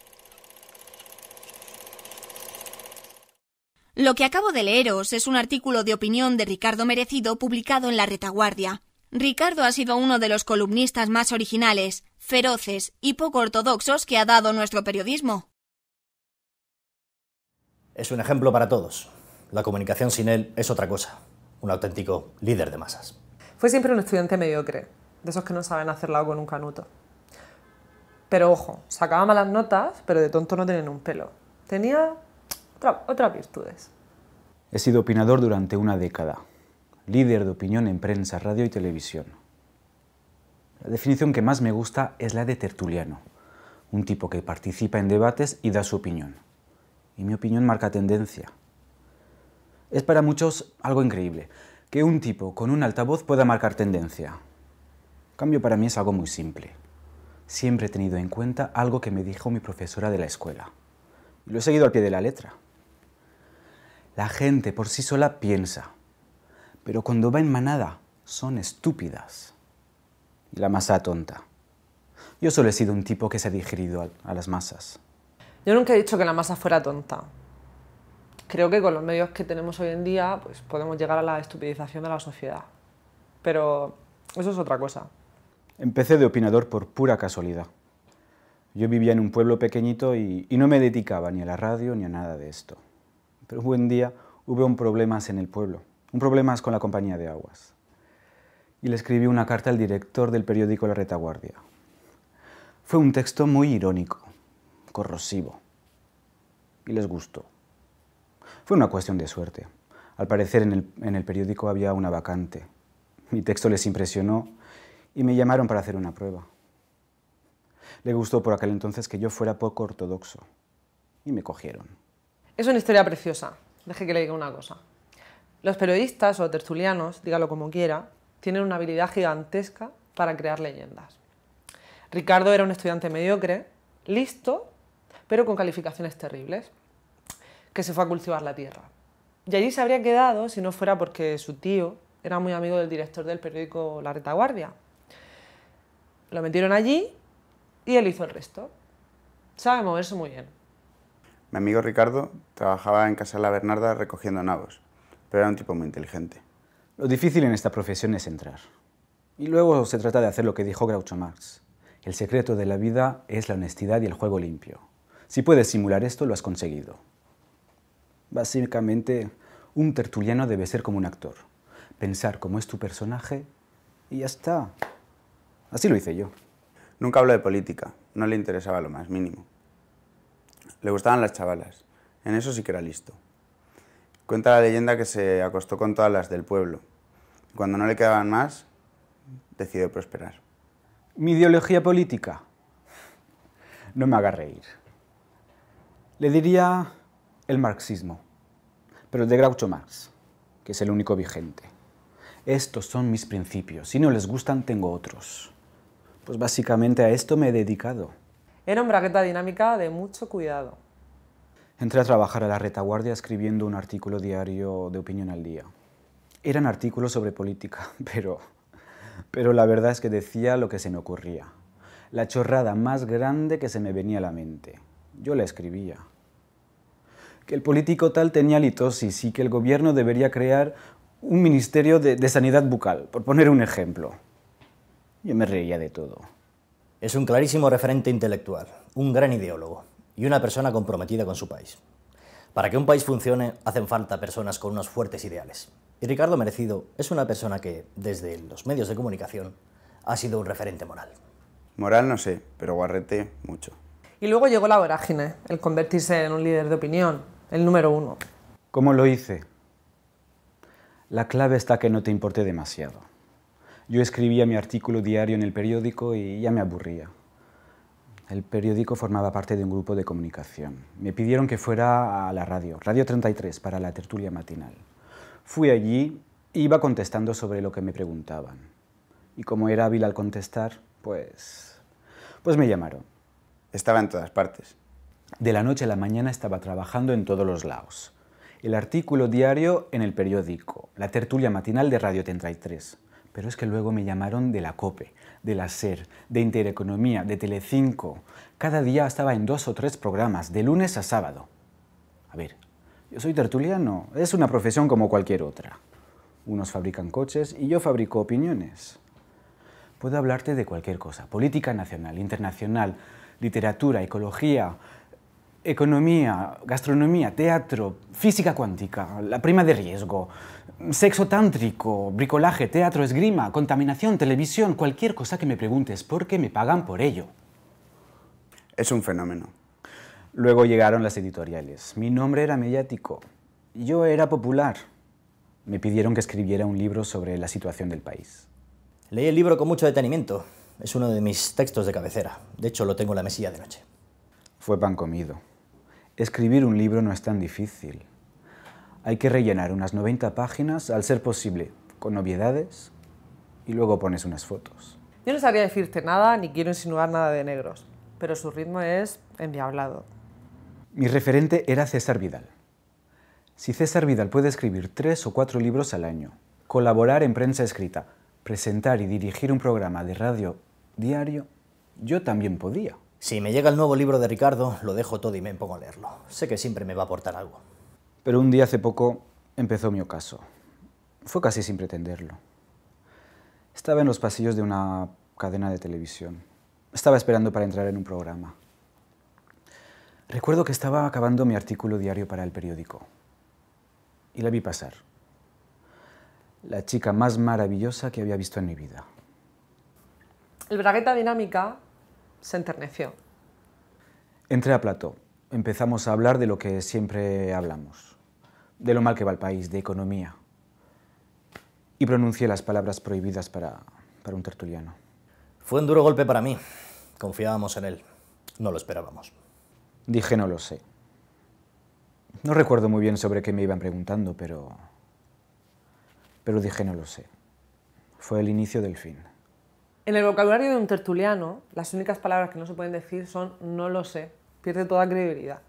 Lo que acabo de leeros es un artículo de opinión de Ricardo Merecido publicado en La Retaguardia. Ricardo ha sido uno de los columnistas más originales, feroces y poco ortodoxos que ha dado nuestro periodismo. Es un ejemplo para todos. La comunicación sin él es otra cosa, un auténtico líder de masas. Fue siempre un estudiante mediocre, de esos que no saben hacer lado con un canuto. Pero ojo, sacaba malas notas, pero de tonto no tenían un pelo. Tenía otra, otras virtudes. He sido opinador durante una década, líder de opinión en prensa, radio y televisión. La definición que más me gusta es la de tertuliano, un tipo que participa en debates y da su opinión. Y mi opinión marca tendencia. Es para muchos algo increíble, que un tipo con un altavoz pueda marcar tendencia. Cambio para mí es algo muy simple. Siempre he tenido en cuenta algo que me dijo mi profesora de la escuela. Lo he seguido al pie de la letra. La gente por sí sola piensa, pero cuando va en manada son estúpidas. Y la masa tonta. Yo solo he sido un tipo que se ha digerido a, las masas. Yo nunca he dicho que la masa fuera tonta. Creo que con los medios que tenemos hoy en día pues podemos llegar a la estupidización de la sociedad. Pero eso es otra cosa. Empecé de opinador por pura casualidad. Yo vivía en un pueblo pequeñito y no me dedicaba ni a la radio ni a nada de esto. Pero un buen día hubo un problema en el pueblo, un problema con la compañía de aguas. Y le escribí una carta al director del periódico La Retaguardia. Fue un texto muy irónico, corrosivo, y les gustó. Fue una cuestión de suerte. Al parecer en el, periódico había una vacante. Mi texto les impresionó y me llamaron para hacer una prueba. Le gustó por aquel entonces que yo fuera poco ortodoxo y me cogieron. Es una historia preciosa. Deje que le diga una cosa. Los periodistas o tertulianos, dígalo como quiera, tienen una habilidad gigantesca para crear leyendas. Ricardo era un estudiante mediocre, listo, pero con calificaciones terribles, que se fue a cultivar la tierra. Y allí se habría quedado si no fuera porque su tío era muy amigo del director del periódico La Retaguardia. Lo metieron allí y él hizo el resto. Sabe moverse muy bien. Mi amigo Ricardo trabajaba en Casa La Bernarda recogiendo nabos, pero era un tipo muy inteligente. Lo difícil en esta profesión es entrar. Y luego se trata de hacer lo que dijo Groucho Marx. El secreto de la vida es la honestidad y el juego limpio. Si puedes simular esto, lo has conseguido. Básicamente, un tertuliano debe ser como un actor. Pensar cómo es tu personaje y ya está. Así lo hice yo. Nunca habló de política, no le interesaba lo más mínimo. Le gustaban las chavalas. En eso sí que era listo. Cuenta la leyenda que se acostó con todas las del pueblo. Cuando no le quedaban más, decidió prosperar. Mi ideología política. No me haga reír. Le diría el marxismo, pero el de Groucho Marx, que es el único vigente. Estos son mis principios. Si no les gustan, tengo otros. Pues básicamente a esto me he dedicado. Era un bragueta dinámica de mucho cuidado. Entré a trabajar a la retaguardia escribiendo un artículo diario de opinión al día. Eran artículos sobre política, pero, pero la verdad es que decía lo que se me ocurría. La chorrada más grande que se me venía a la mente. Yo la escribía. Que el político tal tenía litosis y que el gobierno debería crear un ministerio de sanidad bucal, por poner un ejemplo. Yo me reía de todo. Es un clarísimo referente intelectual, un gran ideólogo y una persona comprometida con su país. Para que un país funcione hacen falta personas con unos fuertes ideales. Y Ricardo Merecido es una persona que, desde los medios de comunicación, ha sido un referente moral. Moral no sé, pero guarrete mucho. Y luego llegó la vorágine, el convertirse en un líder de opinión, el número uno. ¿Cómo lo hice? La clave está que no te importe demasiado. Yo escribía mi artículo diario en el periódico y ya me aburría. El periódico formaba parte de un grupo de comunicación. Me pidieron que fuera a la radio, Radio 33, para la tertulia matinal. Fui allí e iba contestando sobre lo que me preguntaban. Y como era hábil al contestar, pues... pues me llamaron. Estaba en todas partes. De la noche a la mañana estaba trabajando en todos los lados. El artículo diario en el periódico, la tertulia matinal de Radio 33, pero es que luego me llamaron de la COPE, de la SER, de Intereconomía, de Telecinco. Cada día estaba en dos o tres programas, de lunes a sábado. A ver, yo soy tertuliano, es una profesión como cualquier otra. Unos fabrican coches y yo fabrico opiniones. Puedo hablarte de cualquier cosa, política nacional, internacional, literatura, ecología, economía, gastronomía, teatro, física cuántica, la prima de riesgo, sexo tántrico, bricolaje, teatro, esgrima, contaminación, televisión, cualquier cosa que me preguntes por qué me pagan por ello. Es un fenómeno. Luego llegaron las editoriales. Mi nombre era mediático. Yo era popular. Me pidieron que escribiera un libro sobre la situación del país. Leí el libro con mucho detenimiento. Es uno de mis textos de cabecera. De hecho, lo tengo en la mesilla de noche. Fue pan comido. Escribir un libro no es tan difícil. Hay que rellenar unas 90 páginas, al ser posible, con novedades y luego pones unas fotos. Yo no sabría decirte nada ni quiero insinuar nada de negros, pero su ritmo es enviablado. Mi referente era César Vidal. Si César Vidal puede escribir tres o cuatro libros al año, colaborar en prensa escrita, presentar y dirigir un programa de radio diario, yo también podía. Si me llega el nuevo libro de Ricardo, lo dejo todo y me pongo a leerlo. Sé que siempre me va a aportar algo. Pero un día hace poco empezó mi ocaso. Fue casi sin pretenderlo. Estaba en los pasillos de una cadena de televisión. Estaba esperando para entrar en un programa. Recuerdo que estaba acabando mi artículo diario para el periódico. Y la vi pasar. La chica más maravillosa que había visto en mi vida. El bragueta dinámica se enterneció. Entré a plato. Empezamos a hablar de lo que siempre hablamos, de lo mal que va el país, de economía. Y pronuncié las palabras prohibidas para, para un tertuliano. Fue un duro golpe para mí. Confiábamos en él. No lo esperábamos. Dije no lo sé. No recuerdo muy bien sobre qué me iban preguntando, pero... Pero dije no lo sé. Fue el inicio del fin. En el vocabulario de un tertuliano, las únicas palabras que no se pueden decir son no lo sé, pierde toda credibilidad.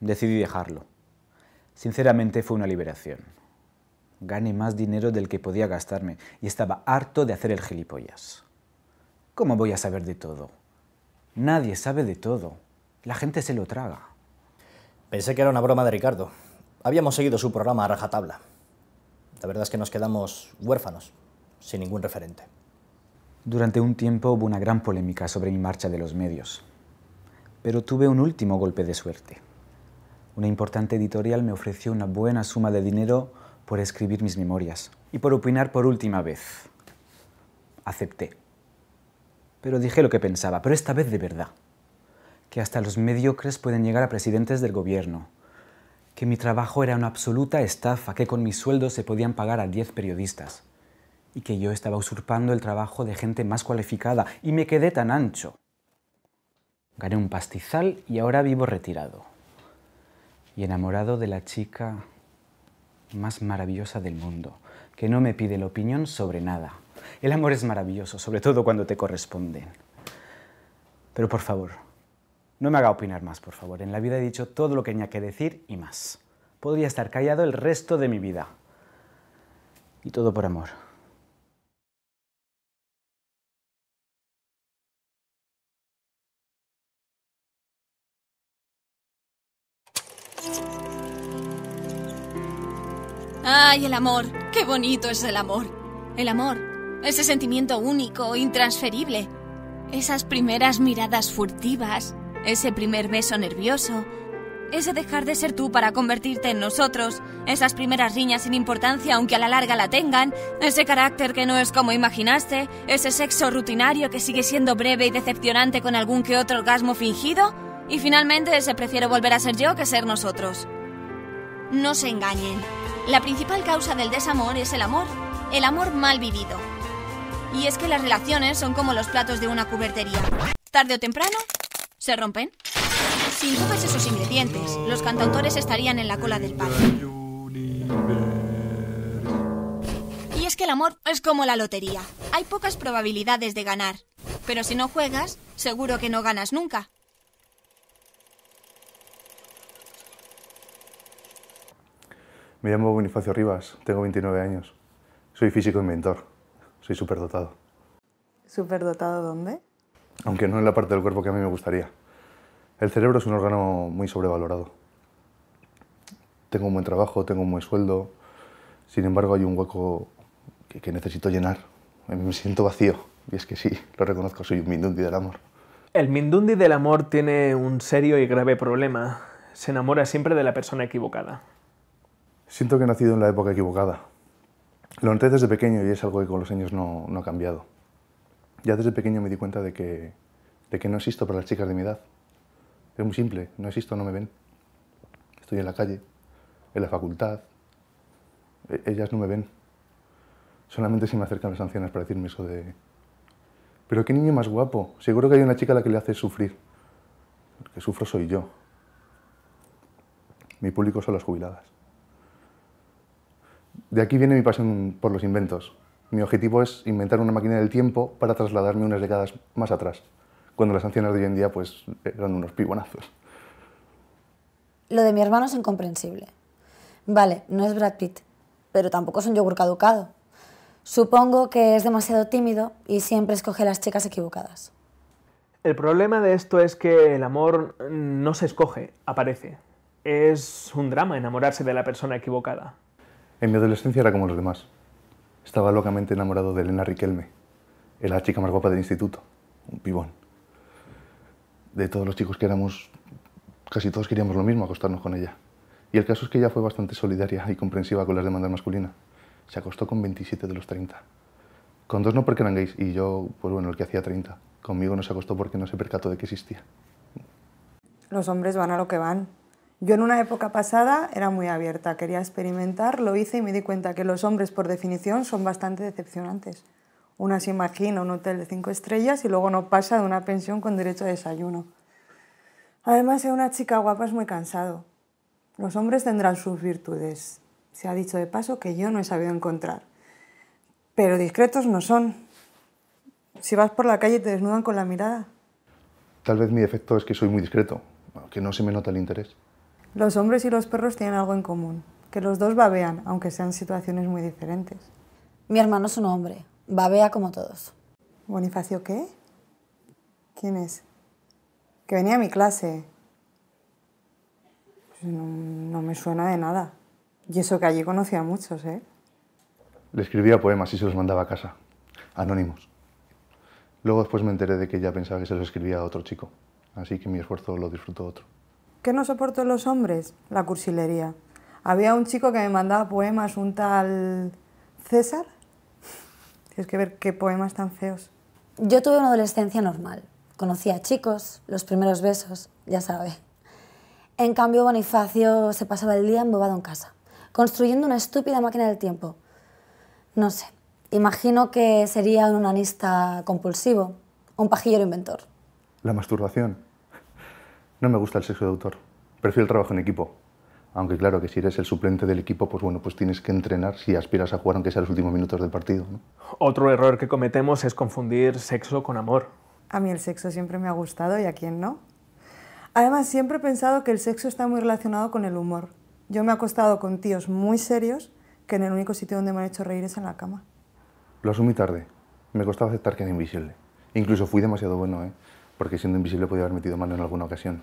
Decidí dejarlo. Sinceramente fue una liberación. Gané más dinero del que podía gastarme y estaba harto de hacer el gilipollas. ¿Cómo voy a saber de todo? Nadie sabe de todo. La gente se lo traga. Pensé que era una broma de Ricardo. Habíamos seguido su programa a rajatabla. La verdad es que nos quedamos huérfanos, sin ningún referente. Durante un tiempo hubo una gran polémica sobre mi marcha de los medios, pero tuve un último golpe de suerte. Una importante editorial me ofreció una buena suma de dinero por escribir mis memorias y por opinar por última vez. Acepté. Pero dije lo que pensaba, pero esta vez de verdad. Que hasta los mediocres pueden llegar a presidentes del gobierno. Que mi trabajo era una absoluta estafa, que con mi sueldos se podían pagar a 10 periodistas y que yo estaba usurpando el trabajo de gente más cualificada y me quedé tan ancho. Gané un pastizal y ahora vivo retirado y enamorado de la chica más maravillosa del mundo, que no me pide la opinión sobre nada. El amor es maravilloso, sobre todo cuando te corresponde. Pero por favor, no me haga opinar más, por favor. En la vida he dicho todo lo que tenía que decir y más. Podría estar callado el resto de mi vida. Y todo por amor. ¡Ay, el amor! ¡Qué bonito es el amor! El amor, ese sentimiento único, intransferible. Esas primeras miradas furtivas, ese primer beso nervioso, ese dejar de ser tú para convertirte en nosotros, esas primeras riñas sin importancia aunque a la larga la tengan, ese carácter que no es como imaginaste, ese sexo rutinario que sigue siendo breve y decepcionante con algún que otro orgasmo fingido, y finalmente ese prefiero volver a ser yo que ser nosotros. No se engañen. La principal causa del desamor es el amor, el amor mal vivido. Y es que las relaciones son como los platos de una cubertería. Tarde o temprano, se rompen. Si todos esos ingredientes, los cantautores estarían en la cola del pan. Y es que el amor es como la lotería. Hay pocas probabilidades de ganar. Pero si no juegas, seguro que no ganas nunca. Me llamo Bonifacio Rivas, tengo 29 años. Soy físico y inventor. Soy superdotado. ¿Superdotado dónde? Aunque no en la parte del cuerpo que a mí me gustaría. El cerebro es un órgano muy sobrevalorado. Tengo un buen trabajo, tengo un buen sueldo. Sin embargo, hay un hueco que, que necesito llenar. Me siento vacío. Y es que sí, lo reconozco, soy un Mindundi del amor. El Mindundi del amor tiene un serio y grave problema. Se enamora siempre de la persona equivocada. Siento que he nacido en la época equivocada. Lo noté desde pequeño y es algo que con los años no, ha cambiado. Ya desde pequeño me di cuenta de que, que no existo para las chicas de mi edad. Es muy simple, no existo, no me ven. Estoy en la calle, en la facultad. E, ellas no me ven. Solamente si me acercan las ancianas para decirme eso de... Pero qué niño más guapo. Seguro que hay una chica a la que le hace sufrir. El que sufro soy yo. Mi público son las jubiladas. De aquí viene mi pasión por los inventos. Mi objetivo es inventar una máquina del tiempo para trasladarme unas décadas más atrás, cuando las ancianas de hoy en día pues, eran unos pibonazos. Lo de mi hermano es incomprensible. Vale, no es Brad Pitt, pero tampoco es un yogur caducado. Supongo que es demasiado tímido y siempre escoge las chicas equivocadas. El problema de esto es que el amor no se escoge, aparece. Es un drama enamorarse de la persona equivocada. En mi adolescencia era como los demás. Estaba locamente enamorado de Elena Riquelme, era la chica más guapa del instituto, un pibón. De todos los chicos que éramos, casi todos queríamos lo mismo, acostarnos con ella. Y el caso es que ella fue bastante solidaria y comprensiva con las demandas masculinas. Se acostó con 27 de los 30. Con dos no porque eran gays, y yo, pues bueno, el que hacía 30. Conmigo no se acostó porque no se percató de que existía. Los hombres van a lo que van. Yo en una época pasada era muy abierta, quería experimentar, lo hice y me di cuenta que los hombres, por definición, son bastante decepcionantes. Una se imagina un hotel de cinco estrellas y luego no pasa de una pensión con derecho a desayuno. Además, ser una chica guapa es muy cansado. Los hombres tendrán sus virtudes. Se ha dicho de paso que yo no he sabido encontrar. Pero discretos no son. Si vas por la calle te desnudan con la mirada. Tal vez mi defecto es que soy muy discreto, que no se me nota el interés. Los hombres y los perros tienen algo en común, que los dos babean, aunque sean situaciones muy diferentes. Mi hermano es un hombre, babea como todos. ¿Bonifacio qué? ¿Quién es? Que venía a mi clase. Pues no, me suena de nada. Y eso que allí conocía a muchos, ¿eh? Le escribía poemas y se los mandaba a casa, anónimos. Luego después me enteré de que ya pensaba que se los escribía a otro chico, así que mi esfuerzo lo disfrutó otro. ¿Qué no soporto los hombres? La cursilería. Había un chico que me mandaba poemas, un tal César. Tienes que ver qué poemas tan feos. Yo tuve una adolescencia normal. Conocía chicos, los primeros besos, ya sabe. En cambio, Bonifacio se pasaba el día embobado en casa, construyendo una estúpida máquina del tiempo. No sé, imagino que sería un humanista compulsivo, un pajillero inventor. La masturbación no me gusta el sexo de autor. Prefiero el trabajo en equipo. Aunque claro que si eres el suplente del equipo, pues bueno, pues tienes que entrenar si aspiras a jugar aunque sea los últimos minutos del partido. Otro error que cometemos es confundir sexo con amor. A mí el sexo siempre me ha gustado y a quién no. Además, siempre he pensado que el sexo está muy relacionado con el humor. Yo me he acostado con tíos muy serios que en el único sitio donde me han hecho reír es en la cama. Lo asumí tarde. Me costaba aceptar que era invisible. Incluso fui demasiado bueno, ¿eh? porque siendo invisible podía haber metido mano en alguna ocasión.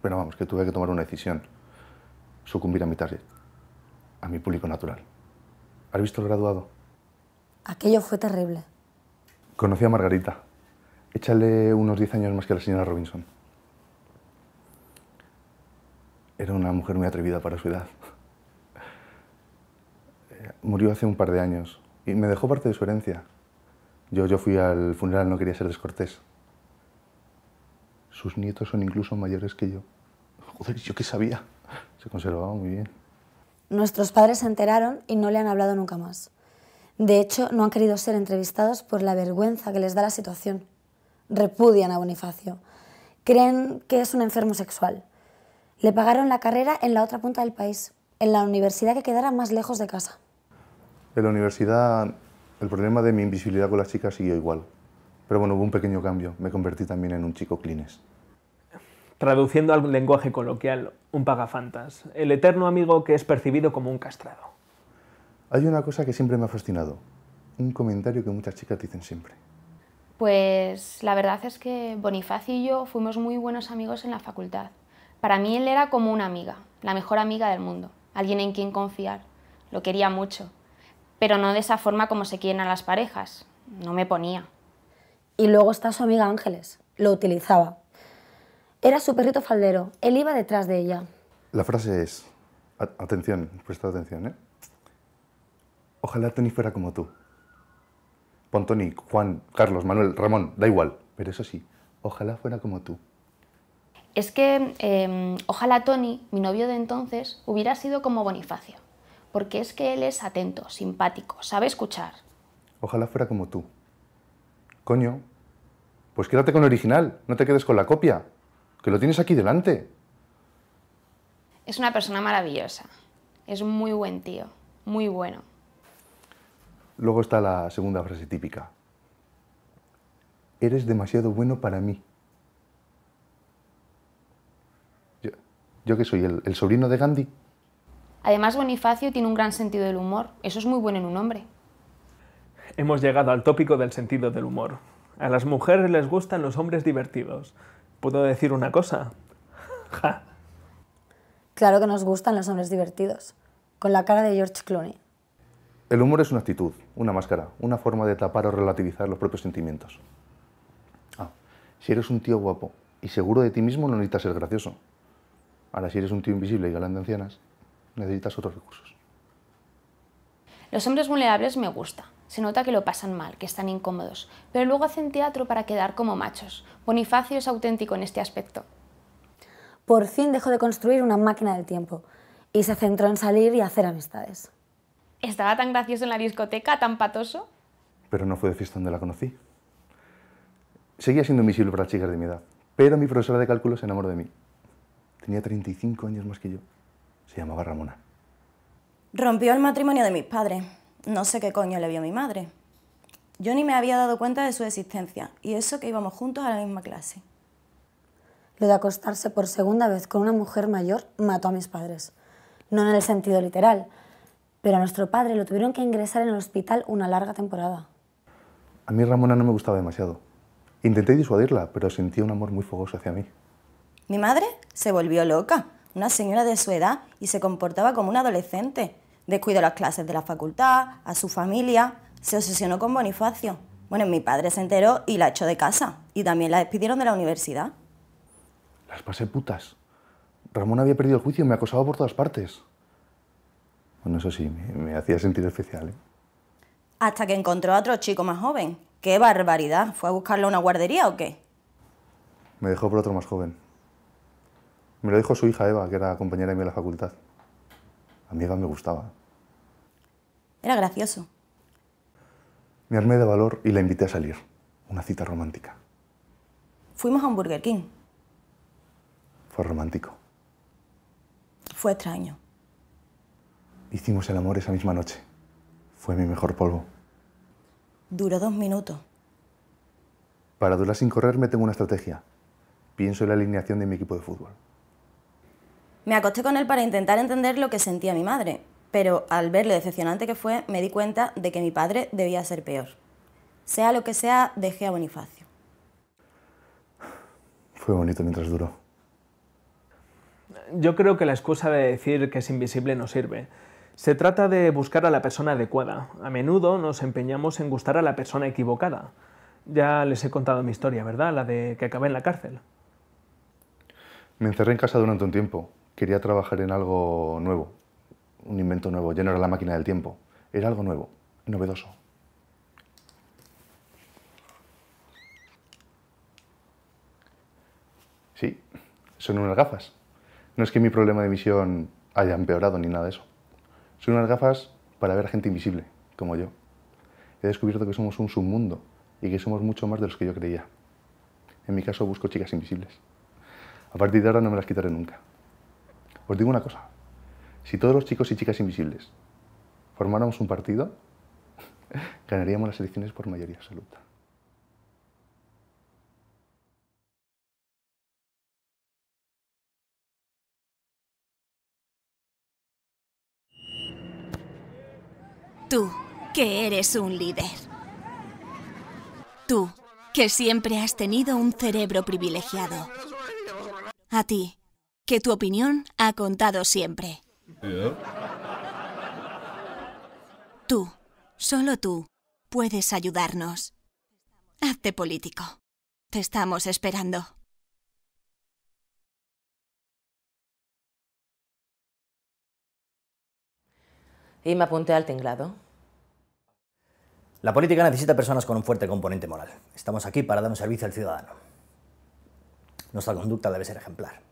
Pero vamos, que tuve que tomar una decisión. Sucumbir a mi target, a mi público natural. ¿Has visto el graduado? Aquello fue terrible. Conocí a Margarita. Échale unos 10 años más que a la señora Robinson. Era una mujer muy atrevida para su edad. Eh, murió hace un par de años y me dejó parte de su herencia. Yo, yo fui al funeral, no quería ser descortés. Sus nietos son incluso mayores que yo. Joder, ¿yo qué sabía? Se conservaba muy bien. Nuestros padres se enteraron y no le han hablado nunca más. De hecho, no han querido ser entrevistados por la vergüenza que les da la situación. Repudian a Bonifacio. Creen que es un enfermo sexual. Le pagaron la carrera en la otra punta del país, en la universidad que quedara más lejos de casa. En la universidad el problema de mi invisibilidad con las chicas siguió igual. Pero bueno, hubo un pequeño cambio. Me convertí también en un chico clines. Traduciendo al lenguaje coloquial, un pagafantas, el eterno amigo que es percibido como un castrado. Hay una cosa que siempre me ha fascinado, un comentario que muchas chicas dicen siempre. Pues la verdad es que Bonifacio y yo fuimos muy buenos amigos en la facultad. Para mí él era como una amiga, la mejor amiga del mundo, alguien en quien confiar. Lo quería mucho, pero no de esa forma como se quieren a las parejas. No me ponía. Y luego está su amiga Ángeles, lo utilizaba. Era su perrito faldero, él iba detrás de ella. La frase es, atención, presta atención, ¿eh? Ojalá Tony fuera como tú. Pon Tony, Juan, Carlos, Manuel, Ramón, da igual, pero eso sí, ojalá fuera como tú. Es que em, ojalá Tony, mi novio de entonces, hubiera sido como Bonifacio, porque es que él es atento, simpático, sabe escuchar. Ojalá fuera como tú, Coño, pues quédate con el original, no te quedes con la copia, que lo tienes aquí delante. Es una persona maravillosa, es muy buen tío, muy bueno. Luego está la segunda frase típica. Eres demasiado bueno para mí. Yo, que soy el sobrino de Gandhi. Además, Bonifacio tiene un gran sentido del humor. Eso es muy bueno en un hombre. Hemos llegado al tópico del sentido del humor. A las mujeres les gustan los hombres divertidos. ¿Puedo decir una cosa? Claro que nos gustan los hombres divertidos. Con la cara de George Clooney. El humor es una actitud, una máscara, una forma de tapar o relativizar los propios sentimientos. Ah, si eres un tío guapo y seguro de ti mismo, no necesitas ser gracioso. Ahora, si eres un tío invisible y galán de ancianas, necesitas otros recursos. Los hombres vulnerables me gusta. Se nota que lo pasan mal, que están incómodos, pero luego hacen teatro para quedar como machos. Bonifacio es auténtico en este aspecto. Por fin dejó de construir una máquina del tiempo y se centró en salir y hacer amistades. ¿Estaba tan gracioso en la discoteca, tan patoso? Pero no fue de fiesta donde la conocí. Seguía siendo invisible para chicas de mi edad, pero mi profesora de cálculo se enamoró de mí. Tenía 35 años más que yo. Se llamaba Ramona. Rompió el matrimonio de mis padres no sé qué coño le vio mi madre. Yo ni me había dado cuenta de su existencia, y eso que íbamos juntos a la misma clase. Lo de acostarse por segunda vez con una mujer mayor mató a mis padres. No en el sentido literal, pero a nuestro padre lo tuvieron que ingresar en el hospital una larga temporada. A mí Ramona no me gustaba demasiado. Intenté disuadirla, pero sentía un amor muy fogoso hacia mí. Mi madre se volvió loca, una señora de su edad, y se comportaba como una adolescente. Descuidó las clases de la facultad, a su familia, se obsesionó con Bonifacio. Bueno, mi padre se enteró y la echó de casa. Y también la despidieron de la universidad. Las pasé putas. Ramón había perdido el juicio, y me acosaba por todas partes. Bueno, eso sí, me, hacía sentir especial. ¿eh? Hasta que encontró a otro chico más joven. ¡Qué barbaridad! ¿Fue a buscarlo a una guardería o qué? Me dejó por otro más joven. Me lo dijo su hija Eva, que era compañera mía de la facultad. A me gustaba. Era gracioso. Me armé de valor y la invité a salir. Una cita romántica. Fuimos a un Burger King. Fue romántico. Fue extraño. Hicimos el amor esa misma noche. Fue mi mejor polvo. Duró dos minutos. Para durar sin correr me tengo una estrategia. Pienso en la alineación de mi equipo de fútbol. Me acosté con él para intentar entender lo que sentía mi madre, pero al ver lo decepcionante que fue, me di cuenta de que mi padre debía ser peor. Sea lo que sea, dejé a Bonifacio. Fue bonito mientras duró. Yo creo que la excusa de decir que es invisible no sirve. Se trata de buscar a la persona adecuada. A menudo nos empeñamos en gustar a la persona equivocada. Ya les he contado mi historia, ¿verdad? La de que acabé en la cárcel. Me encerré en casa durante un tiempo, quería trabajar en algo nuevo, un invento nuevo. Ya no era la máquina del tiempo, era algo nuevo, novedoso. Sí, son unas gafas. No es que mi problema de visión haya empeorado ni nada de eso. Son unas gafas para ver a gente invisible, como yo. He descubierto que somos un submundo y que somos mucho más de los que yo creía. En mi caso busco chicas invisibles. A partir de ahora no me las quitaré nunca. Os digo una cosa, si todos los chicos y chicas invisibles formáramos un partido, ganaríamos las elecciones por mayoría absoluta. Tú, que eres un líder. Tú, que siempre has tenido un cerebro privilegiado. A ti, que tu opinión ha contado siempre. Tú, solo tú, puedes ayudarnos. Hazte político. Te estamos esperando. Y me apunté al tinglado. La política necesita personas con un fuerte componente moral. Estamos aquí para dar un servicio al ciudadano. Nuestra conducta debe ser ejemplar.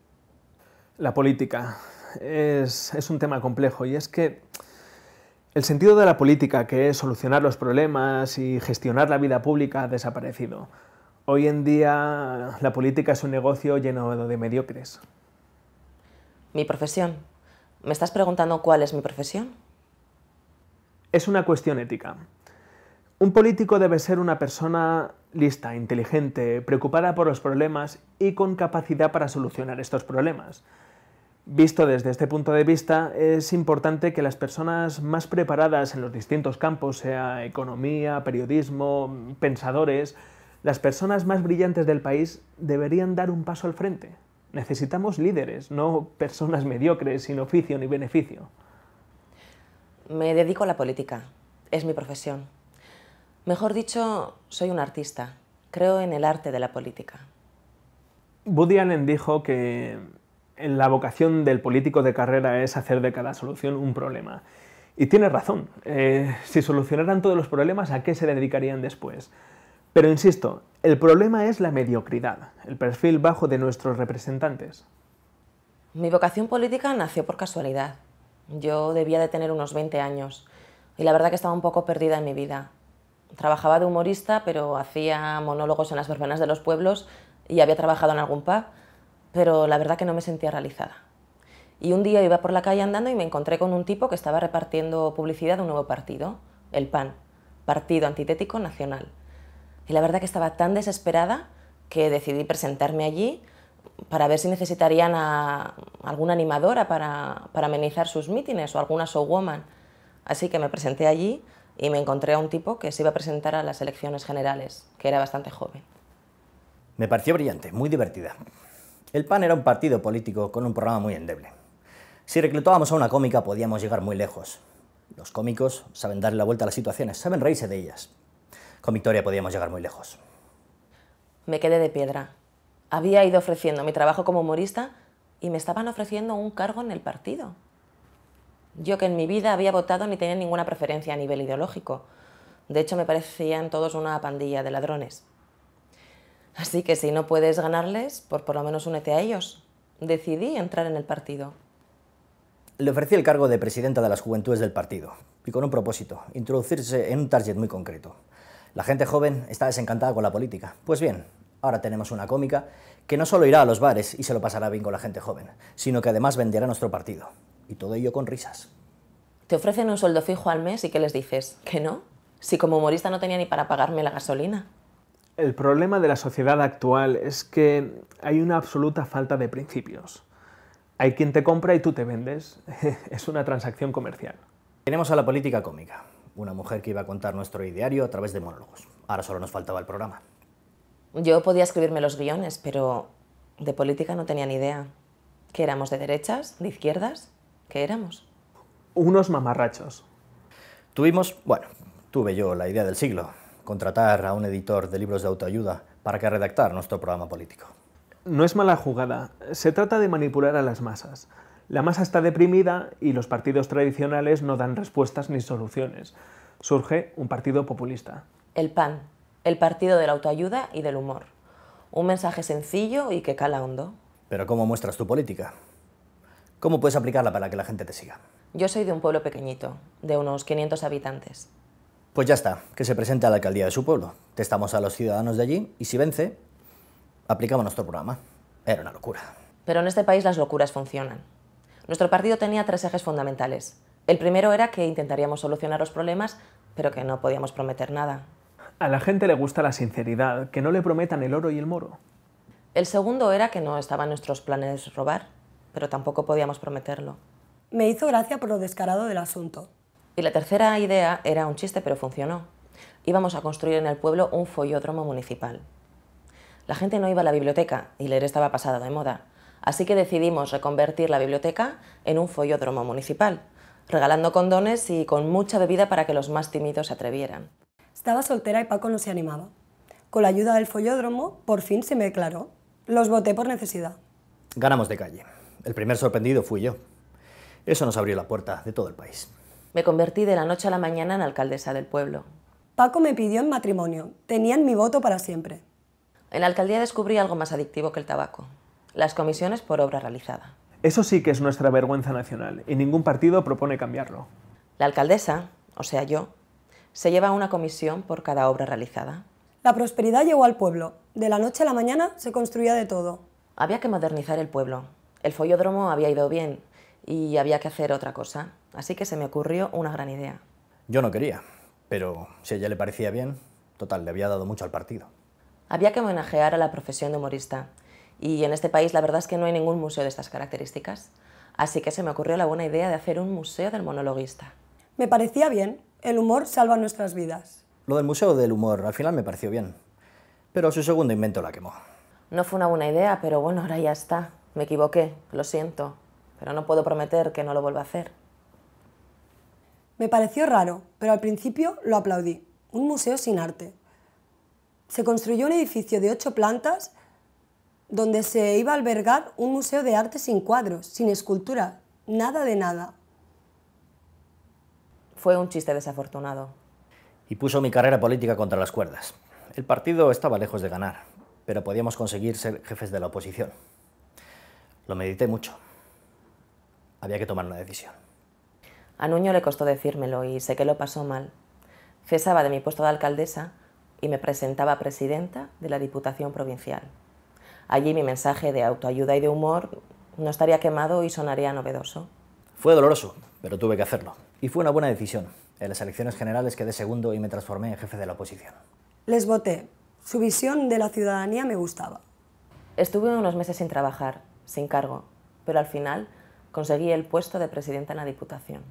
La política es, un tema complejo y es que el sentido de la política, que es solucionar los problemas y gestionar la vida pública, ha desaparecido. Hoy en día la política es un negocio lleno de mediocres. Mi profesión. ¿Me estás preguntando cuál es mi profesión? Es una cuestión ética. Un político debe ser una persona lista, inteligente, preocupada por los problemas y con capacidad para solucionar estos problemas. Visto desde este punto de vista, es importante que las personas más preparadas en los distintos campos, sea economía, periodismo, pensadores, las personas más brillantes del país deberían dar un paso al frente. Necesitamos líderes, no personas mediocres, sin oficio ni beneficio. Me dedico a la política. Es mi profesión. Mejor dicho, soy un artista. Creo en el arte de la política. Woody Allen dijo que la vocación del político de carrera es hacer de cada solución un problema. Y tiene razón. Eh, si solucionaran todos los problemas, ¿a qué se dedicarían después? Pero insisto, el problema es la mediocridad, el perfil bajo de nuestros representantes. Mi vocación política nació por casualidad. Yo debía de tener unos 20 años y la verdad que estaba un poco perdida en mi vida trabajaba de humorista, pero hacía monólogos en las verbenas de los pueblos y había trabajado en algún pub, pero la verdad que no me sentía realizada. Y un día iba por la calle andando y me encontré con un tipo que estaba repartiendo publicidad de un nuevo partido, el PAN, Partido Antitético Nacional. Y la verdad que estaba tan desesperada que decidí presentarme allí para ver si necesitarían a alguna animadora para, para amenizar sus mítines o alguna showwoman. Así que me presenté allí y me encontré a un tipo que se iba a presentar a las elecciones generales, que era bastante joven. Me pareció brillante, muy divertida. El PAN era un partido político con un programa muy endeble. Si reclutábamos a una cómica podíamos llegar muy lejos. Los cómicos saben darle la vuelta a las situaciones, saben reírse de ellas. Con Victoria podíamos llegar muy lejos. Me quedé de piedra. Había ido ofreciendo mi trabajo como humorista y me estaban ofreciendo un cargo en el partido. Yo que en mi vida había votado ni tenía ninguna preferencia a nivel ideológico. De hecho, me parecían todos una pandilla de ladrones. Así que si no puedes ganarles, pues por lo menos únete a ellos. Decidí entrar en el partido. Le ofrecí el cargo de presidenta de las juventudes del partido, y con un propósito, introducirse en un target muy concreto. La gente joven está desencantada con la política. Pues bien, ahora tenemos una cómica que no solo irá a los bares y se lo pasará bien con la gente joven, sino que además venderá nuestro partido. Y todo ello con risas. ¿Te ofrecen un sueldo fijo al mes y qué les dices? ¿Que no? Si como humorista no tenía ni para pagarme la gasolina. El problema de la sociedad actual es que hay una absoluta falta de principios. Hay quien te compra y tú te vendes. es una transacción comercial. Tenemos a la política cómica, una mujer que iba a contar nuestro ideario a través de monólogos. Ahora solo nos faltaba el programa. Yo podía escribirme los guiones, pero de política no tenía ni idea. ¿Qué éramos de derechas? ¿De izquierdas? ¿Qué éramos? Unos mamarrachos. Tuvimos, bueno, tuve yo la idea del siglo, contratar a un editor de libros de autoayuda para que redactara nuestro programa político. No es mala jugada, se trata de manipular a las masas. La masa está deprimida y los partidos tradicionales no dan respuestas ni soluciones. Surge un partido populista. El PAN, el partido de la autoayuda y del humor. Un mensaje sencillo y que cala hondo. Pero ¿cómo muestras tu política? ¿Cómo puedes aplicarla para que la gente te siga? Yo soy de un pueblo pequeñito, de unos 500 habitantes. Pues ya está, que se presente a la alcaldía de su pueblo. Testamos a los ciudadanos de allí y si vence, aplicamos nuestro programa. Era una locura. Pero en este país las locuras funcionan. Nuestro partido tenía tres ejes fundamentales. El primero era que intentaríamos solucionar los problemas, pero que no podíamos prometer nada. A la gente le gusta la sinceridad, que no le prometan el oro y el moro. El segundo era que no estaban nuestros planes robar, pero tampoco podíamos prometerlo. Me hizo gracia por lo descarado del asunto. Y la tercera idea era un chiste, pero funcionó. Íbamos a construir en el pueblo un follódromo municipal. La gente no iba a la biblioteca y leer estaba pasado de moda, así que decidimos reconvertir la biblioteca en un follódromo municipal, regalando condones y con mucha bebida para que los más tímidos se atrevieran. Estaba soltera y Paco no se animaba. Con la ayuda del follódromo, por fin se me declaró. Los voté por necesidad. Ganamos de calle. El primer sorprendido fui yo. Eso nos abrió la puerta de todo el país. Me convertí de la noche a la mañana en alcaldesa del pueblo. Paco me pidió en matrimonio. Tenían mi voto para siempre. En la alcaldía descubrí algo más adictivo que el tabaco. Las comisiones por obra realizada. Eso sí que es nuestra vergüenza nacional y ningún partido propone cambiarlo. La alcaldesa, o sea yo, se lleva una comisión por cada obra realizada. La prosperidad llegó al pueblo. De la noche a la mañana se construía de todo. Había que modernizar el pueblo, el follódromo había ido bien y había que hacer otra cosa. Así que se me ocurrió una gran idea. Yo no quería, pero si a ella le parecía bien, total, le había dado mucho al partido. Había que homenajear a la profesión de humorista. Y en este país la verdad es que no hay ningún museo de estas características. Así que se me ocurrió la buena idea de hacer un museo del monologuista. Me parecía bien. El humor salva nuestras vidas. Lo del museo del humor al final me pareció bien. Pero su segundo invento la quemó. No fue una buena idea, pero bueno, ahora ya está. Me equivoqué, lo siento, pero no puedo prometer que no lo vuelva a hacer. Me pareció raro, pero al principio lo aplaudí. Un museo sin arte. Se construyó un edificio de ocho plantas donde se iba a albergar un museo de arte sin cuadros, sin escultura, nada de nada. Fue un chiste desafortunado. Y puso mi carrera política contra las cuerdas. El partido estaba lejos de ganar, pero podíamos conseguir ser jefes de la oposición. Lo medité mucho. Había que tomar una decisión. A Nuño le costó decírmelo y sé que lo pasó mal. Cesaba de mi puesto de alcaldesa y me presentaba presidenta de la Diputación Provincial. Allí mi mensaje de autoayuda y de humor no estaría quemado y sonaría novedoso. Fue doloroso, pero tuve que hacerlo. Y fue una buena decisión. En las elecciones generales quedé segundo y me transformé en jefe de la oposición. Les voté. Su visión de la ciudadanía me gustaba. Estuve unos meses sin trabajar sin cargo, pero al final conseguí el puesto de presidenta en la Diputación.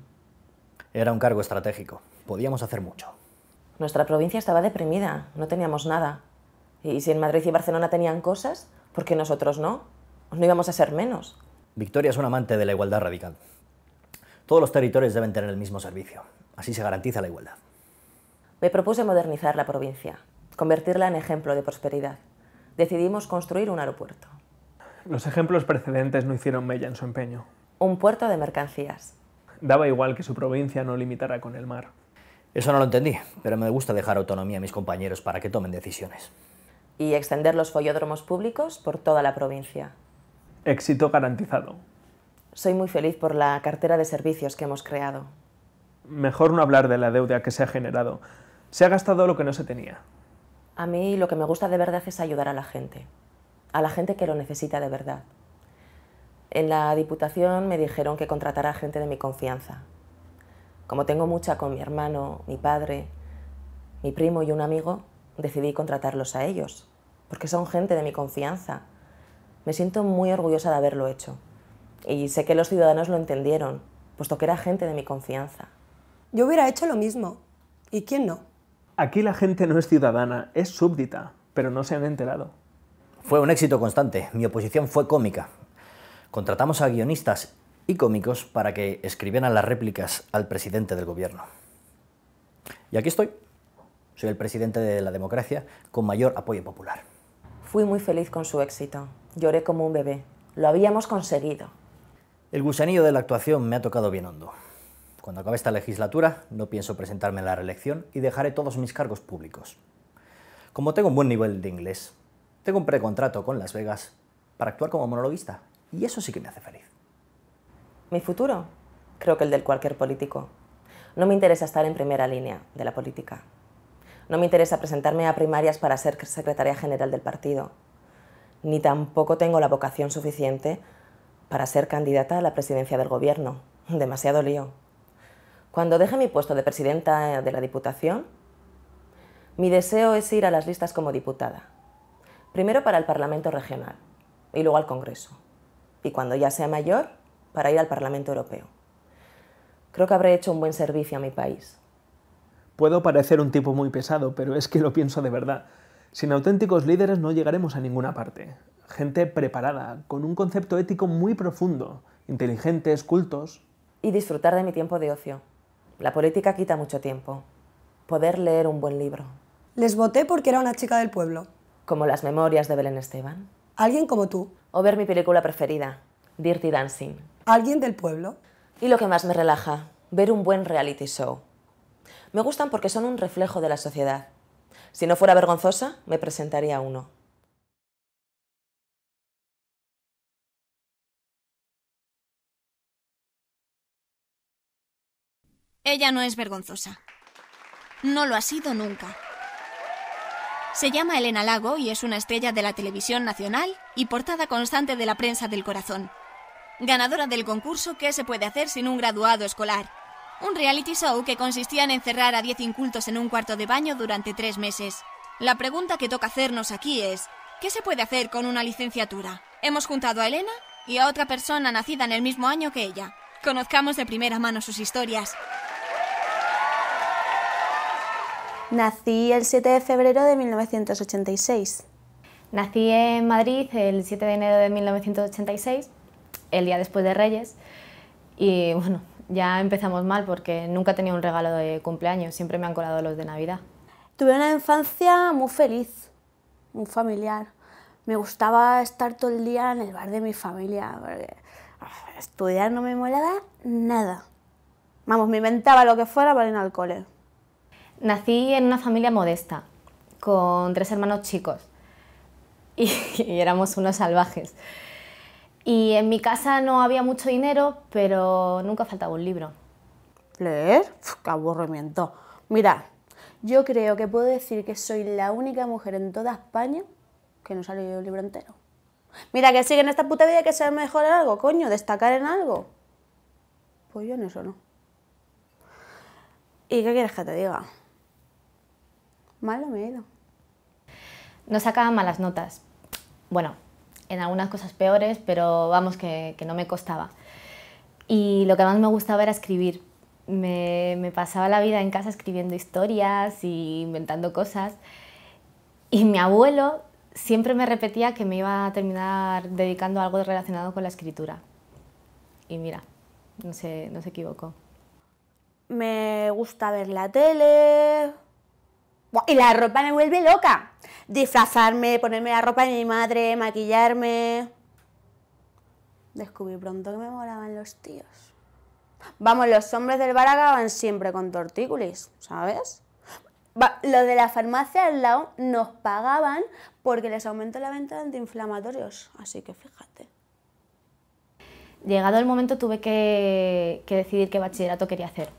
Era un cargo estratégico, podíamos hacer mucho. Nuestra provincia estaba deprimida, no teníamos nada. Y si en Madrid y Barcelona tenían cosas, ¿por qué nosotros no? No íbamos a ser menos. Victoria es un amante de la igualdad radical. Todos los territorios deben tener el mismo servicio, así se garantiza la igualdad. Me propuse modernizar la provincia, convertirla en ejemplo de prosperidad. Decidimos construir un aeropuerto. Los ejemplos precedentes no hicieron mella en su empeño. Un puerto de mercancías. Daba igual que su provincia no limitara con el mar. Eso no lo entendí, pero me gusta dejar autonomía a mis compañeros para que tomen decisiones. Y extender los follódromos públicos por toda la provincia. Éxito garantizado. Soy muy feliz por la cartera de servicios que hemos creado. Mejor no hablar de la deuda que se ha generado. Se ha gastado lo que no se tenía. A mí lo que me gusta de verdad es ayudar a la gente a la gente que lo necesita de verdad. En la Diputación me dijeron que contratara gente de mi confianza. Como tengo mucha con mi hermano, mi padre, mi primo y un amigo, decidí contratarlos a ellos, porque son gente de mi confianza. Me siento muy orgullosa de haberlo hecho. Y sé que los ciudadanos lo entendieron, puesto que era gente de mi confianza. Yo hubiera hecho lo mismo. ¿Y quién no? Aquí la gente no es ciudadana, es súbdita, pero no se han enterado. Fue un éxito constante, mi oposición fue cómica. Contratamos a guionistas y cómicos para que escribieran las réplicas al presidente del gobierno. Y aquí estoy. Soy el presidente de la democracia con mayor apoyo popular. Fui muy feliz con su éxito. Lloré como un bebé. Lo habíamos conseguido. El gusanillo de la actuación me ha tocado bien hondo. Cuando acabe esta legislatura, no pienso presentarme a la reelección y dejaré todos mis cargos públicos. Como tengo un buen nivel de inglés, tengo un precontrato con Las Vegas para actuar como monologuista y eso sí que me hace feliz. ¿Mi futuro? Creo que el del cualquier político. No me interesa estar en primera línea de la política. No me interesa presentarme a primarias para ser secretaria general del partido. Ni tampoco tengo la vocación suficiente para ser candidata a la presidencia del gobierno. Demasiado lío. Cuando deje mi puesto de presidenta eh, de la Diputación, mi deseo es ir a las listas como diputada Primero para el Parlamento Regional y luego al Congreso. Y cuando ya sea mayor, para ir al Parlamento Europeo. Creo que habré hecho un buen servicio a mi país. Puedo parecer un tipo muy pesado, pero es que lo pienso de verdad. Sin auténticos líderes no llegaremos a ninguna parte. Gente preparada, con un concepto ético muy profundo, inteligentes, cultos. Y disfrutar de mi tiempo de ocio. La política quita mucho tiempo. Poder leer un buen libro. Les voté porque era una chica del pueblo como Las Memorias de Belén Esteban. Alguien como tú. O ver mi película preferida, Dirty Dancing. Alguien del pueblo. Y lo que más me relaja, ver un buen reality show. Me gustan porque son un reflejo de la sociedad. Si no fuera vergonzosa, me presentaría uno. Ella no es vergonzosa. No lo ha sido nunca. Se llama Elena Lago y es una estrella de la televisión nacional y portada constante de la prensa del corazón. Ganadora del concurso ¿Qué se puede hacer sin un graduado escolar? Un reality show que consistía en encerrar a 10 incultos en un cuarto de baño durante tres meses. La pregunta que toca hacernos aquí es, ¿qué se puede hacer con una licenciatura? Hemos juntado a Elena y a otra persona nacida en el mismo año que ella. Conozcamos de primera mano sus historias. Nací el 7 de febrero de 1986. Nací en Madrid el 7 de enero de 1986, el día después de Reyes, y bueno, ya empezamos mal porque nunca tenía un regalo de cumpleaños, siempre me han colado los de Navidad. Tuve una infancia muy feliz, muy familiar. Me gustaba estar todo el día en el bar de mi familia, porque ah, estudiar no me molaba nada. Vamos, me inventaba lo que fuera para ir al cole. Nací en una familia modesta, con tres hermanos chicos, y, éramos unos salvajes. Y en mi casa no había mucho dinero, pero nunca faltaba un libro. ¿Leer? ¡Qué aburrimiento! Mira, yo creo que puedo decir que soy la única mujer en toda España que no se ha leído un libro entero. Mira, que sigue en esta puta vida que mejor en algo, coño, destacar en algo. Pues yo en eso no. ¿Y qué quieres que te diga? Mal o me he ido. No sacaba malas notas. Bueno, en algunas cosas peores, pero vamos, que, no me costaba. Y lo que más me gustaba era escribir. Me, pasaba la vida en casa escribiendo historias y inventando cosas. Y mi abuelo siempre me repetía que me iba a terminar dedicando algo relacionado con la escritura. Y mira, no se, no se equivocó. Me gusta ver la tele, y la ropa me vuelve loca. Disfrazarme, ponerme la ropa de mi madre, maquillarme. Descubrí pronto que me moraban los tíos. Vamos, los hombres del bar acaban siempre con tortícolis, ¿sabes? los de la farmacia al lado nos pagaban porque les aumentó la venta de antiinflamatorios. Así que fíjate. Llegado el momento tuve que, que decidir qué bachillerato quería hacer.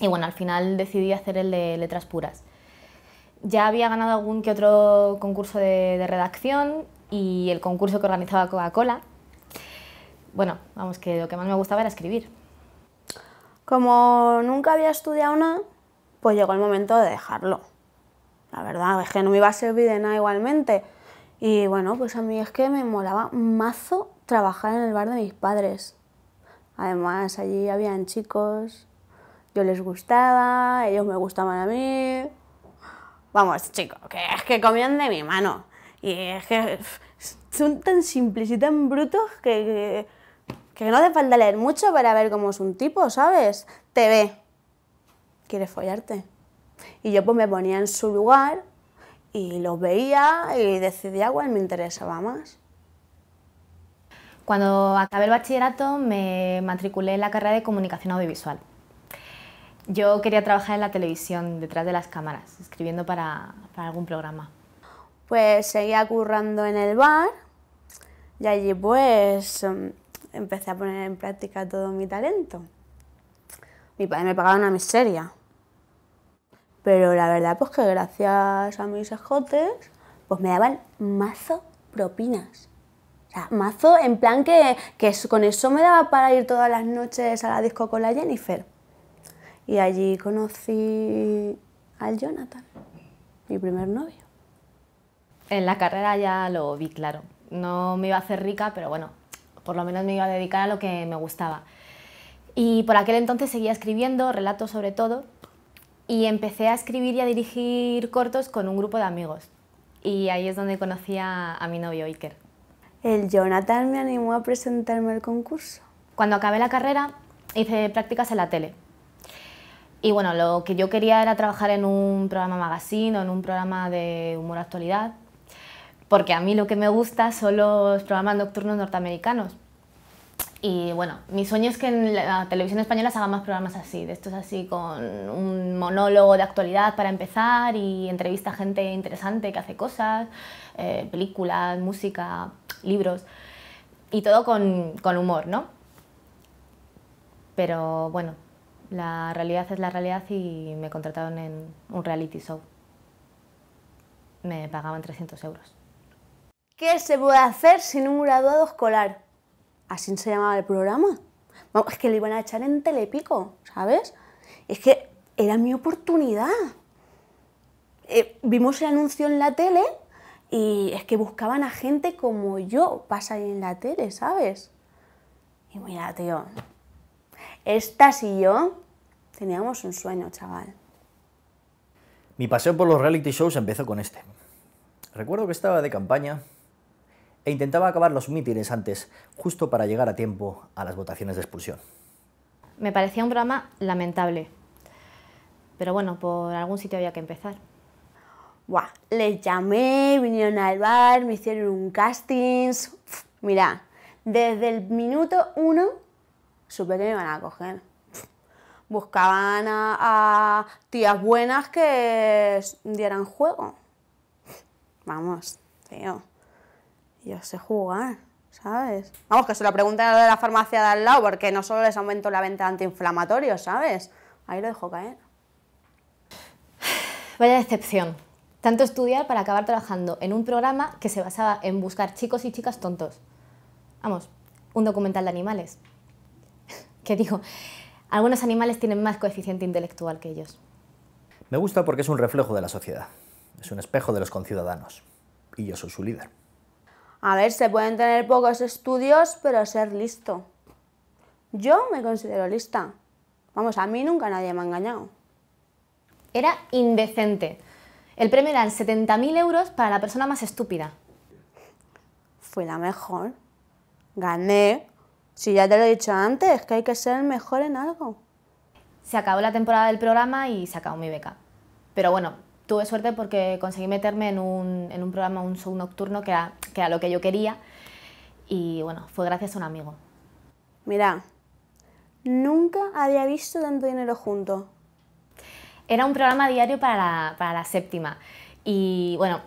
Y bueno, al final decidí hacer el de letras puras ya había ganado algún que otro concurso de, redacción y el concurso que organizaba Coca-Cola. Bueno, vamos, que lo que más me gustaba era escribir. Como nunca había estudiado nada, pues llegó el momento de dejarlo. La verdad es que no me iba a servir de nada igualmente. Y bueno, pues a mí es que me molaba mazo trabajar en el bar de mis padres. Además, allí habían chicos, yo les gustaba, ellos me gustaban a mí, Vamos, chicos, que es que comían de mi mano. Y es que son tan simples y tan brutos que, no hace falta leer mucho para ver cómo es un tipo, ¿sabes? Te ve. Quiere follarte. Y yo pues me ponía en su lugar y lo veía y decidía cuál me interesaba más. Cuando acabé el bachillerato me matriculé en la carrera de comunicación audiovisual. Yo quería trabajar en la televisión, detrás de las cámaras, escribiendo para, algún programa. Pues seguía currando en el bar y allí pues em, empecé a poner en práctica todo mi talento. Mi padre me pagaba una miseria. Pero la verdad pues que gracias a mis escotes pues me daban mazo propinas. O sea, mazo en plan que con eso me daba para ir todas las noches a la disco con la Jennifer. Y allí conocí al Jonathan, mi primer novio. En la carrera ya lo vi claro. No me iba a hacer rica, pero bueno, por lo menos me iba a dedicar a lo que me gustaba. Y por aquel entonces seguía escribiendo, relatos sobre todo, y empecé a escribir y a dirigir cortos con un grupo de amigos. Y ahí es donde conocí a, mi novio Iker. El Jonathan me animó a presentarme al concurso. Cuando acabé la carrera, hice prácticas en la tele y bueno, lo que yo quería era trabajar en un programa magazine o en un programa de humor actualidad, porque a mí lo que me gusta son los programas nocturnos norteamericanos. Y bueno, mi sueño es que en la televisión española se más programas así, de estos así con un monólogo de actualidad para empezar y entrevista a gente interesante que hace cosas, eh, películas, música, libros y todo con, con humor, ¿no? Pero bueno, la realidad es la realidad y me contrataron en un reality show. Me pagaban 300 euros. ¿Qué se puede hacer sin un graduado escolar? Así se llamaba el programa. Vamos, es que le iban a echar en Telepico, ¿sabes? Es que era mi oportunidad. Eh, vimos el anuncio en la tele y es que buscaban a gente como yo, pasa en la tele, ¿sabes? Y mira, tío, estás y yo teníamos un sueño, chaval. Mi paseo por los reality shows empezó con este. Recuerdo que estaba de campaña e intentaba acabar los mítines antes, justo para llegar a tiempo a las votaciones de expulsión. Me parecía un programa lamentable, pero bueno, por algún sitio había que empezar. Buah, les llamé, vinieron al bar, me hicieron un casting. Mira, desde el minuto uno supe que me iban a coger. Buscaban a, tías buenas que dieran juego. Vamos, tío. Yo sé jugar, ¿sabes? Vamos, que se lo pregunten a de la farmacia de al lado, porque no solo les aumentó la venta de antiinflamatorios, ¿sabes? Ahí lo dejo caer. Vaya decepción. Tanto estudiar para acabar trabajando en un programa que se basaba en buscar chicos y chicas tontos. Vamos, un documental de animales que digo, algunos animales tienen más coeficiente intelectual que ellos. Me gusta porque es un reflejo de la sociedad, es un espejo de los conciudadanos, y yo soy su líder. A ver, se pueden tener pocos estudios, pero ser listo. Yo me considero lista. Vamos, a mí nunca nadie me ha engañado. Era indecente. El premio era 70.000 euros para la persona más estúpida. Fui la mejor. Gané si ya te lo he dicho antes, que hay que ser el mejor en algo. Se acabó la temporada del programa y se acabó mi beca. Pero bueno, tuve suerte porque conseguí meterme en un, programa, un show nocturno, que era, lo que yo quería. Y bueno, fue gracias a un amigo. Mira, nunca había visto tanto dinero junto. Era un programa diario para la, para la séptima. Y bueno,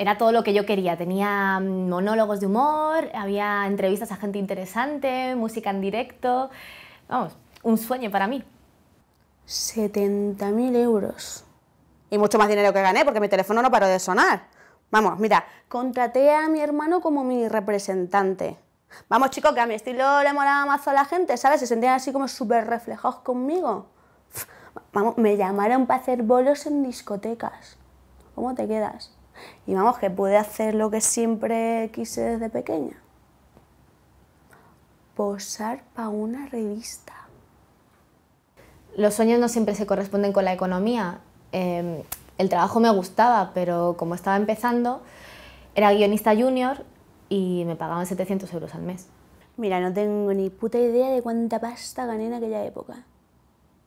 era todo lo que yo quería. Tenía monólogos de humor, había entrevistas a gente interesante, música en directo. Vamos, un sueño para mí. 70.000 euros. Y mucho más dinero que gané porque mi teléfono no paró de sonar. Vamos, mira, contraté a mi hermano como mi representante. Vamos, chicos, que a mi estilo le molaba más a la gente, ¿sabes? Se sentían así como súper reflejados conmigo. Vamos, me llamaron para hacer bolos en discotecas. ¿Cómo te quedas? Y vamos, que pude hacer lo que siempre quise desde pequeña. Posar para una revista. Los sueños no siempre se corresponden con la economía. Em, el trabajo me gustaba, pero como estaba empezando, era guionista junior y me pagaban 700 euros al mes. Mira, no tengo ni puta idea de cuánta pasta gané en aquella época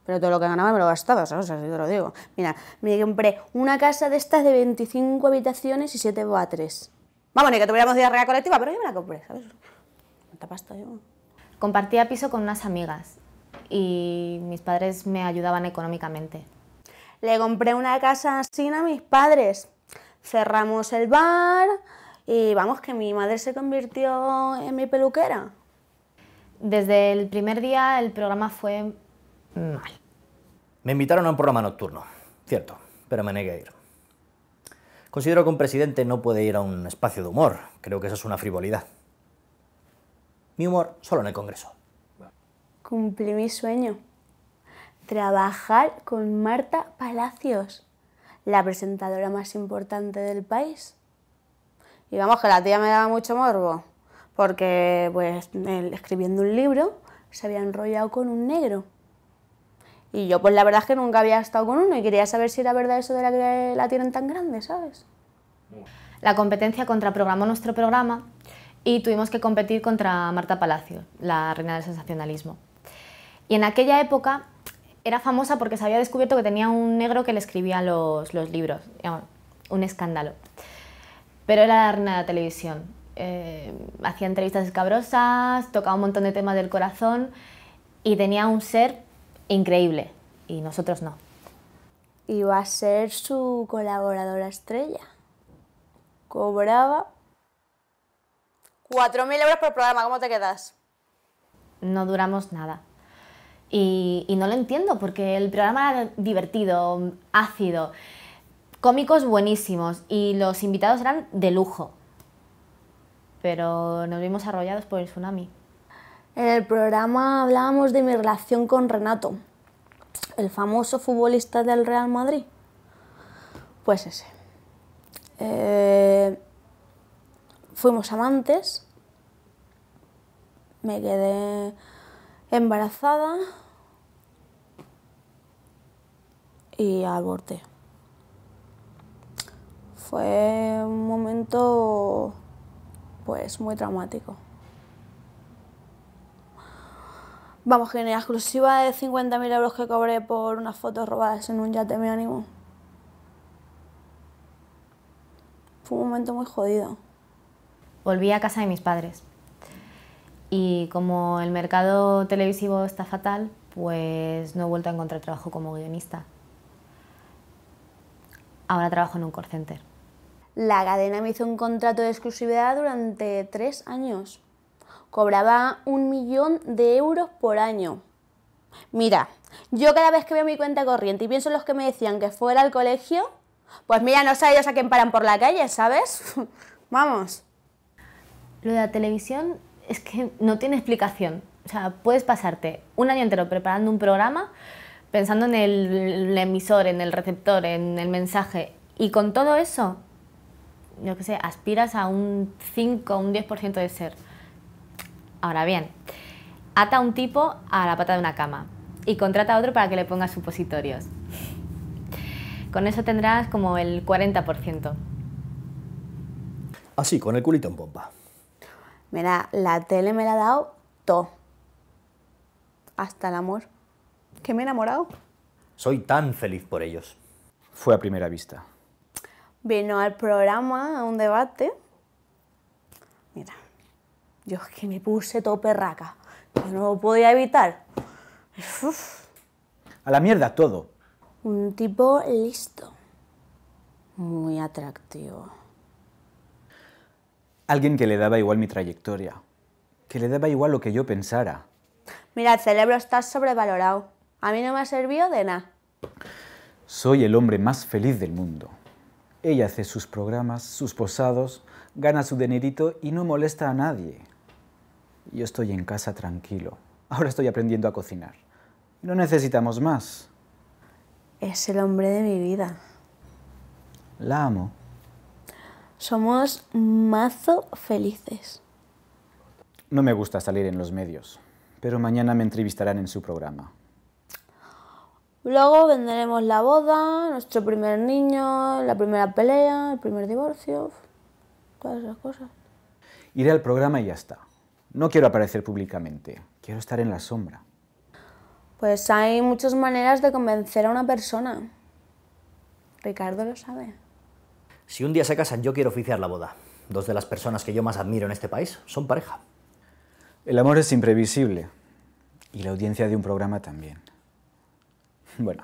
pero todo lo que ganaba me lo gastaba, ¿sabes? Así te lo digo. Mira, me compré una casa de estas de 25 habitaciones y 7 batres. Vamos, ni que tuviéramos diarrea colectiva, pero yo me la compré, ¿sabes? ¿Cuánta pasta yo? Compartía piso con unas amigas y mis padres me ayudaban económicamente. Le compré una casa así a mis padres. Cerramos el bar y vamos, que mi madre se convirtió en mi peluquera. Desde el primer día el programa fue me invitaron a un programa nocturno, cierto, pero me negué a ir. Considero que un presidente no puede ir a un espacio de humor. Creo que eso es una frivolidad. Mi humor solo en el Congreso. Cumplí mi sueño. Trabajar con Marta Palacios, la presentadora más importante del país. Y vamos, que la tía me daba mucho morbo, porque pues, escribiendo un libro se había enrollado con un negro. Y yo, pues la verdad es que nunca había estado con uno y quería saber si era verdad eso de la que la tienen tan grande, ¿sabes? La competencia contraprogramó nuestro programa y tuvimos que competir contra Marta Palacio, la reina del sensacionalismo. Y en aquella época era famosa porque se había descubierto que tenía un negro que le escribía los, los libros. Un escándalo. Pero era la reina de la televisión. Eh, hacía entrevistas escabrosas, tocaba un montón de temas del corazón y tenía un ser increíble y nosotros no. Iba a ser su colaboradora estrella. Cobraba 4.000 euros por programa, ¿cómo te quedas? No duramos nada. Y, y, no lo entiendo porque el programa era divertido, ácido, cómicos buenísimos y los invitados eran de lujo. Pero nos vimos arrollados por el tsunami. En el programa hablábamos de mi relación con Renato, el famoso futbolista del Real Madrid. Pues ese. Eh, fuimos amantes, me quedé embarazada y aborté. Fue un momento pues muy traumático. Vamos, que en exclusiva de 50.000 euros que cobré por unas fotos robadas en un yate me ánimo. Fue un momento muy jodido. Volví a casa de mis padres. Y como el mercado televisivo está fatal, pues no he vuelto a encontrar trabajo como guionista. Ahora trabajo en un call center. La cadena me hizo un contrato de exclusividad durante tres años cobraba un millón de euros por año. Mira, yo cada vez que veo mi cuenta corriente y pienso en los que me decían que fuera al colegio, pues mira, no sé ellos a quién paran por la calle, ¿sabes? Vamos. Lo de la televisión es que no tiene explicación. O sea, puedes pasarte un año entero preparando un programa, pensando en el, emisor, en el receptor, en el mensaje, y con todo eso, yo qué sé, aspiras a un 5 o un 10% de ser. Ahora bien, ata a un tipo a la pata de una cama y contrata a otro para que le ponga supositorios. Con eso tendrás como el 40%. Así, ah, con el culito en bomba. Mira, la tele me la ha dado todo. Hasta el amor. Que me he enamorado. Soy tan feliz por ellos. Fue a primera vista. Vino al programa a un debate. Mira, yo es que me puse todo perraca. Yo no lo podía evitar. A la mierda todo. Un tipo listo. Muy atractivo. Alguien que le daba igual mi trayectoria. Que le daba igual lo que yo pensara. Mira, el cerebro está sobrevalorado. A mí no me ha servido de nada. Soy el hombre más feliz del mundo. Ella hace sus programas, sus posados, gana su dinerito y no molesta a nadie. Yo estoy en casa tranquilo. Ahora estoy aprendiendo a cocinar. No necesitamos más. Es el hombre de mi vida. La amo. Somos mazo felices. No me gusta salir en los medios, pero mañana me entrevistarán en su programa. Luego venderemos la boda, nuestro primer niño, la primera pelea, el primer divorcio, todas esas cosas. Iré al programa y ya está. No quiero aparecer públicamente, quiero estar en la sombra. Pues hay muchas maneras de convencer a una persona. Ricardo lo sabe. Si un día se casan, yo quiero oficiar la boda. Dos de las personas que yo más admiro en este país son pareja. El amor es imprevisible. Y la audiencia de un programa también. Bueno,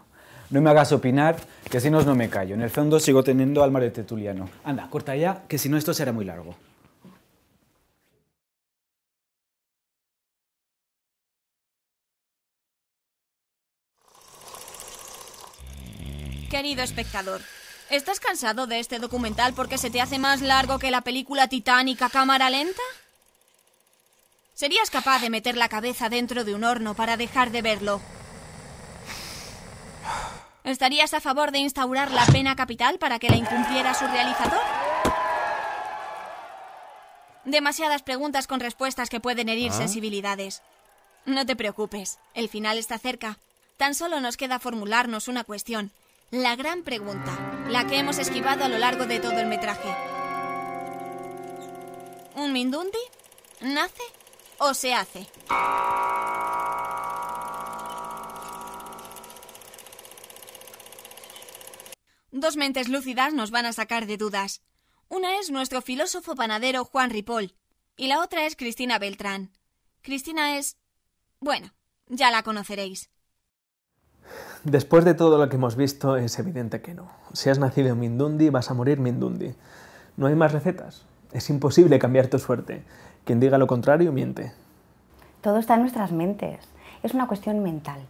no me hagas opinar, que si no, no me callo. En el fondo sigo teniendo alma de tetuliano. Anda, corta ya, que si no esto será muy largo. Querido espectador, ¿estás cansado de este documental porque se te hace más largo que la película titánica cámara lenta? ¿Serías capaz de meter la cabeza dentro de un horno para dejar de verlo? ¿Estarías a favor de instaurar la pena capital para que la incumpliera su realizador? Demasiadas preguntas con respuestas que pueden herir ¿Ah? sensibilidades. No te preocupes, el final está cerca. Tan solo nos queda formularnos una cuestión, la gran pregunta, la que hemos esquivado a lo largo de todo el metraje. ¿Un Mindundi nace o se hace? Dos mentes lúcidas nos van a sacar de dudas. Una es nuestro filósofo panadero Juan Ripoll y la otra es Cristina Beltrán. Cristina es... bueno, ya la conoceréis. Después de todo lo que hemos visto, es evidente que no. Si has nacido en Mindundi, vas a morir Mindundi. No hay más recetas. Es imposible cambiar tu suerte. Quien diga lo contrario miente. Todo está en nuestras mentes. Es una cuestión mental.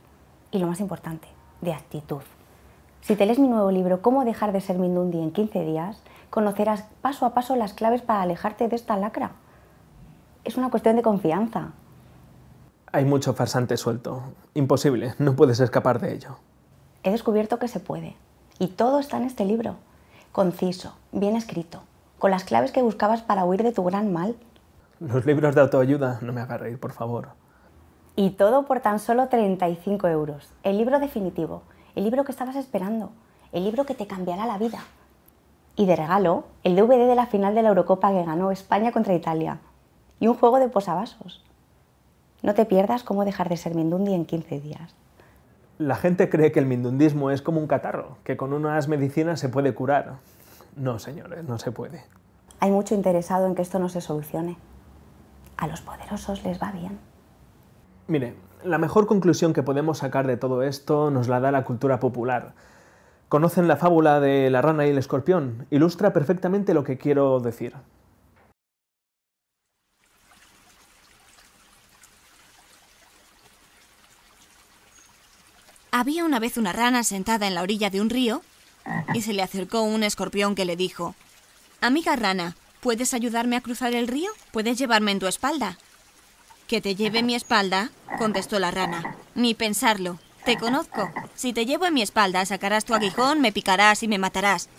Y lo más importante, de actitud. Si te lees mi nuevo libro, Cómo dejar de ser Mindundi en 15 días, conocerás paso a paso las claves para alejarte de esta lacra. Es una cuestión de confianza. Hay mucho farsante suelto. Imposible, no puedes escapar de ello. He descubierto que se puede. Y todo está en este libro. Conciso, bien escrito, con las claves que buscabas para huir de tu gran mal. Los libros de autoayuda, no me hagas reír, por favor. Y todo por tan solo 35 euros. El libro definitivo, el libro que estabas esperando, el libro que te cambiará la vida. Y de regalo, el DVD de la final de la Eurocopa que ganó España contra Italia. Y un juego de posavasos. No te pierdas cómo dejar de ser mindundi en 15 días. La gente cree que el mindundismo es como un catarro, que con unas medicinas se puede curar. No, señores, no se puede. Hay mucho interesado en que esto no se solucione. A los poderosos les va bien. Mire, la mejor conclusión que podemos sacar de todo esto nos la da la cultura popular. Conocen la fábula de la rana y el escorpión. Ilustra perfectamente lo que quiero decir. Había una vez una rana sentada en la orilla de un río y se le acercó un escorpión que le dijo, Amiga rana, ¿puedes ayudarme a cruzar el río? ¿Puedes llevarme en tu espalda? Que te lleve mi espalda, contestó la rana. Ni pensarlo, te conozco. Si te llevo en mi espalda, sacarás tu aguijón, me picarás y me matarás.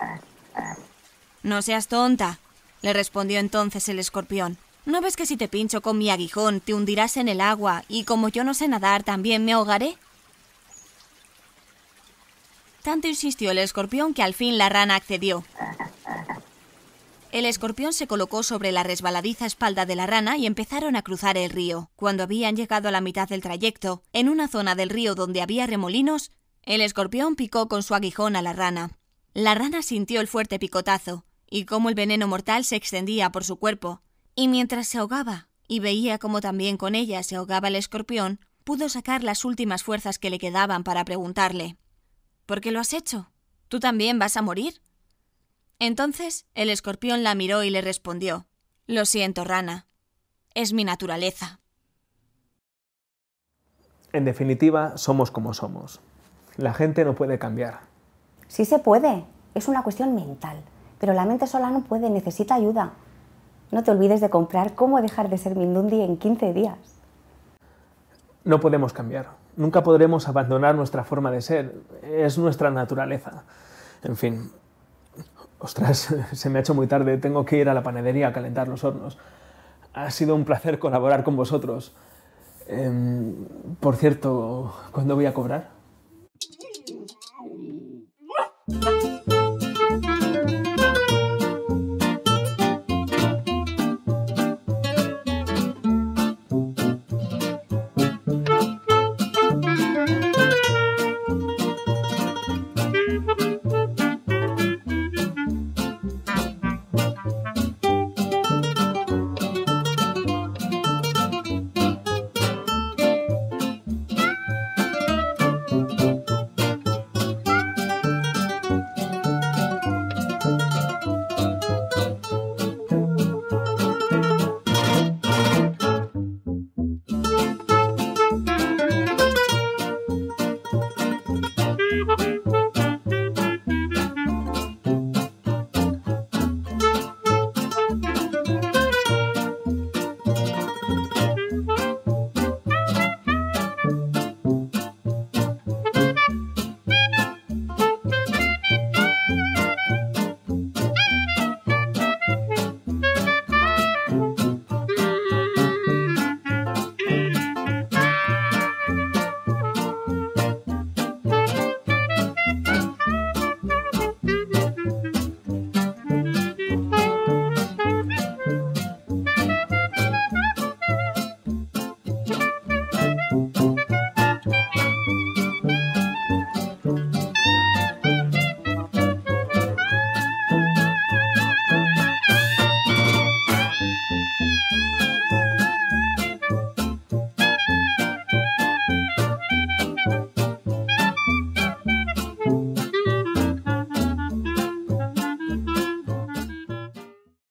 No seas tonta, le respondió entonces el escorpión. ¿No ves que si te pincho con mi aguijón te hundirás en el agua y como yo no sé nadar también me ahogaré? Tanto insistió el escorpión que al fin la rana accedió. El escorpión se colocó sobre la resbaladiza espalda de la rana y empezaron a cruzar el río. Cuando habían llegado a la mitad del trayecto, en una zona del río donde había remolinos, el escorpión picó con su aguijón a la rana. La rana sintió el fuerte picotazo y cómo el veneno mortal se extendía por su cuerpo. Y mientras se ahogaba y veía cómo también con ella se ahogaba el escorpión, pudo sacar las últimas fuerzas que le quedaban para preguntarle ¿Por qué lo has hecho. ¿Tú también vas a morir? Entonces el escorpión la miró y le respondió, Lo siento, rana. Es mi naturaleza. En definitiva, somos como somos. La gente no puede cambiar. Sí se puede. Es una cuestión mental. Pero la mente sola no puede, necesita ayuda. No te olvides de comprar cómo dejar de ser Mindundi en 15 días. No podemos cambiar nunca podremos abandonar nuestra forma de ser, es nuestra naturaleza. En fin, ostras, se me ha hecho muy tarde, tengo que ir a la panadería a calentar los hornos. Ha sido un placer colaborar con vosotros. Em, por cierto, ¿cuándo voy a cobrar?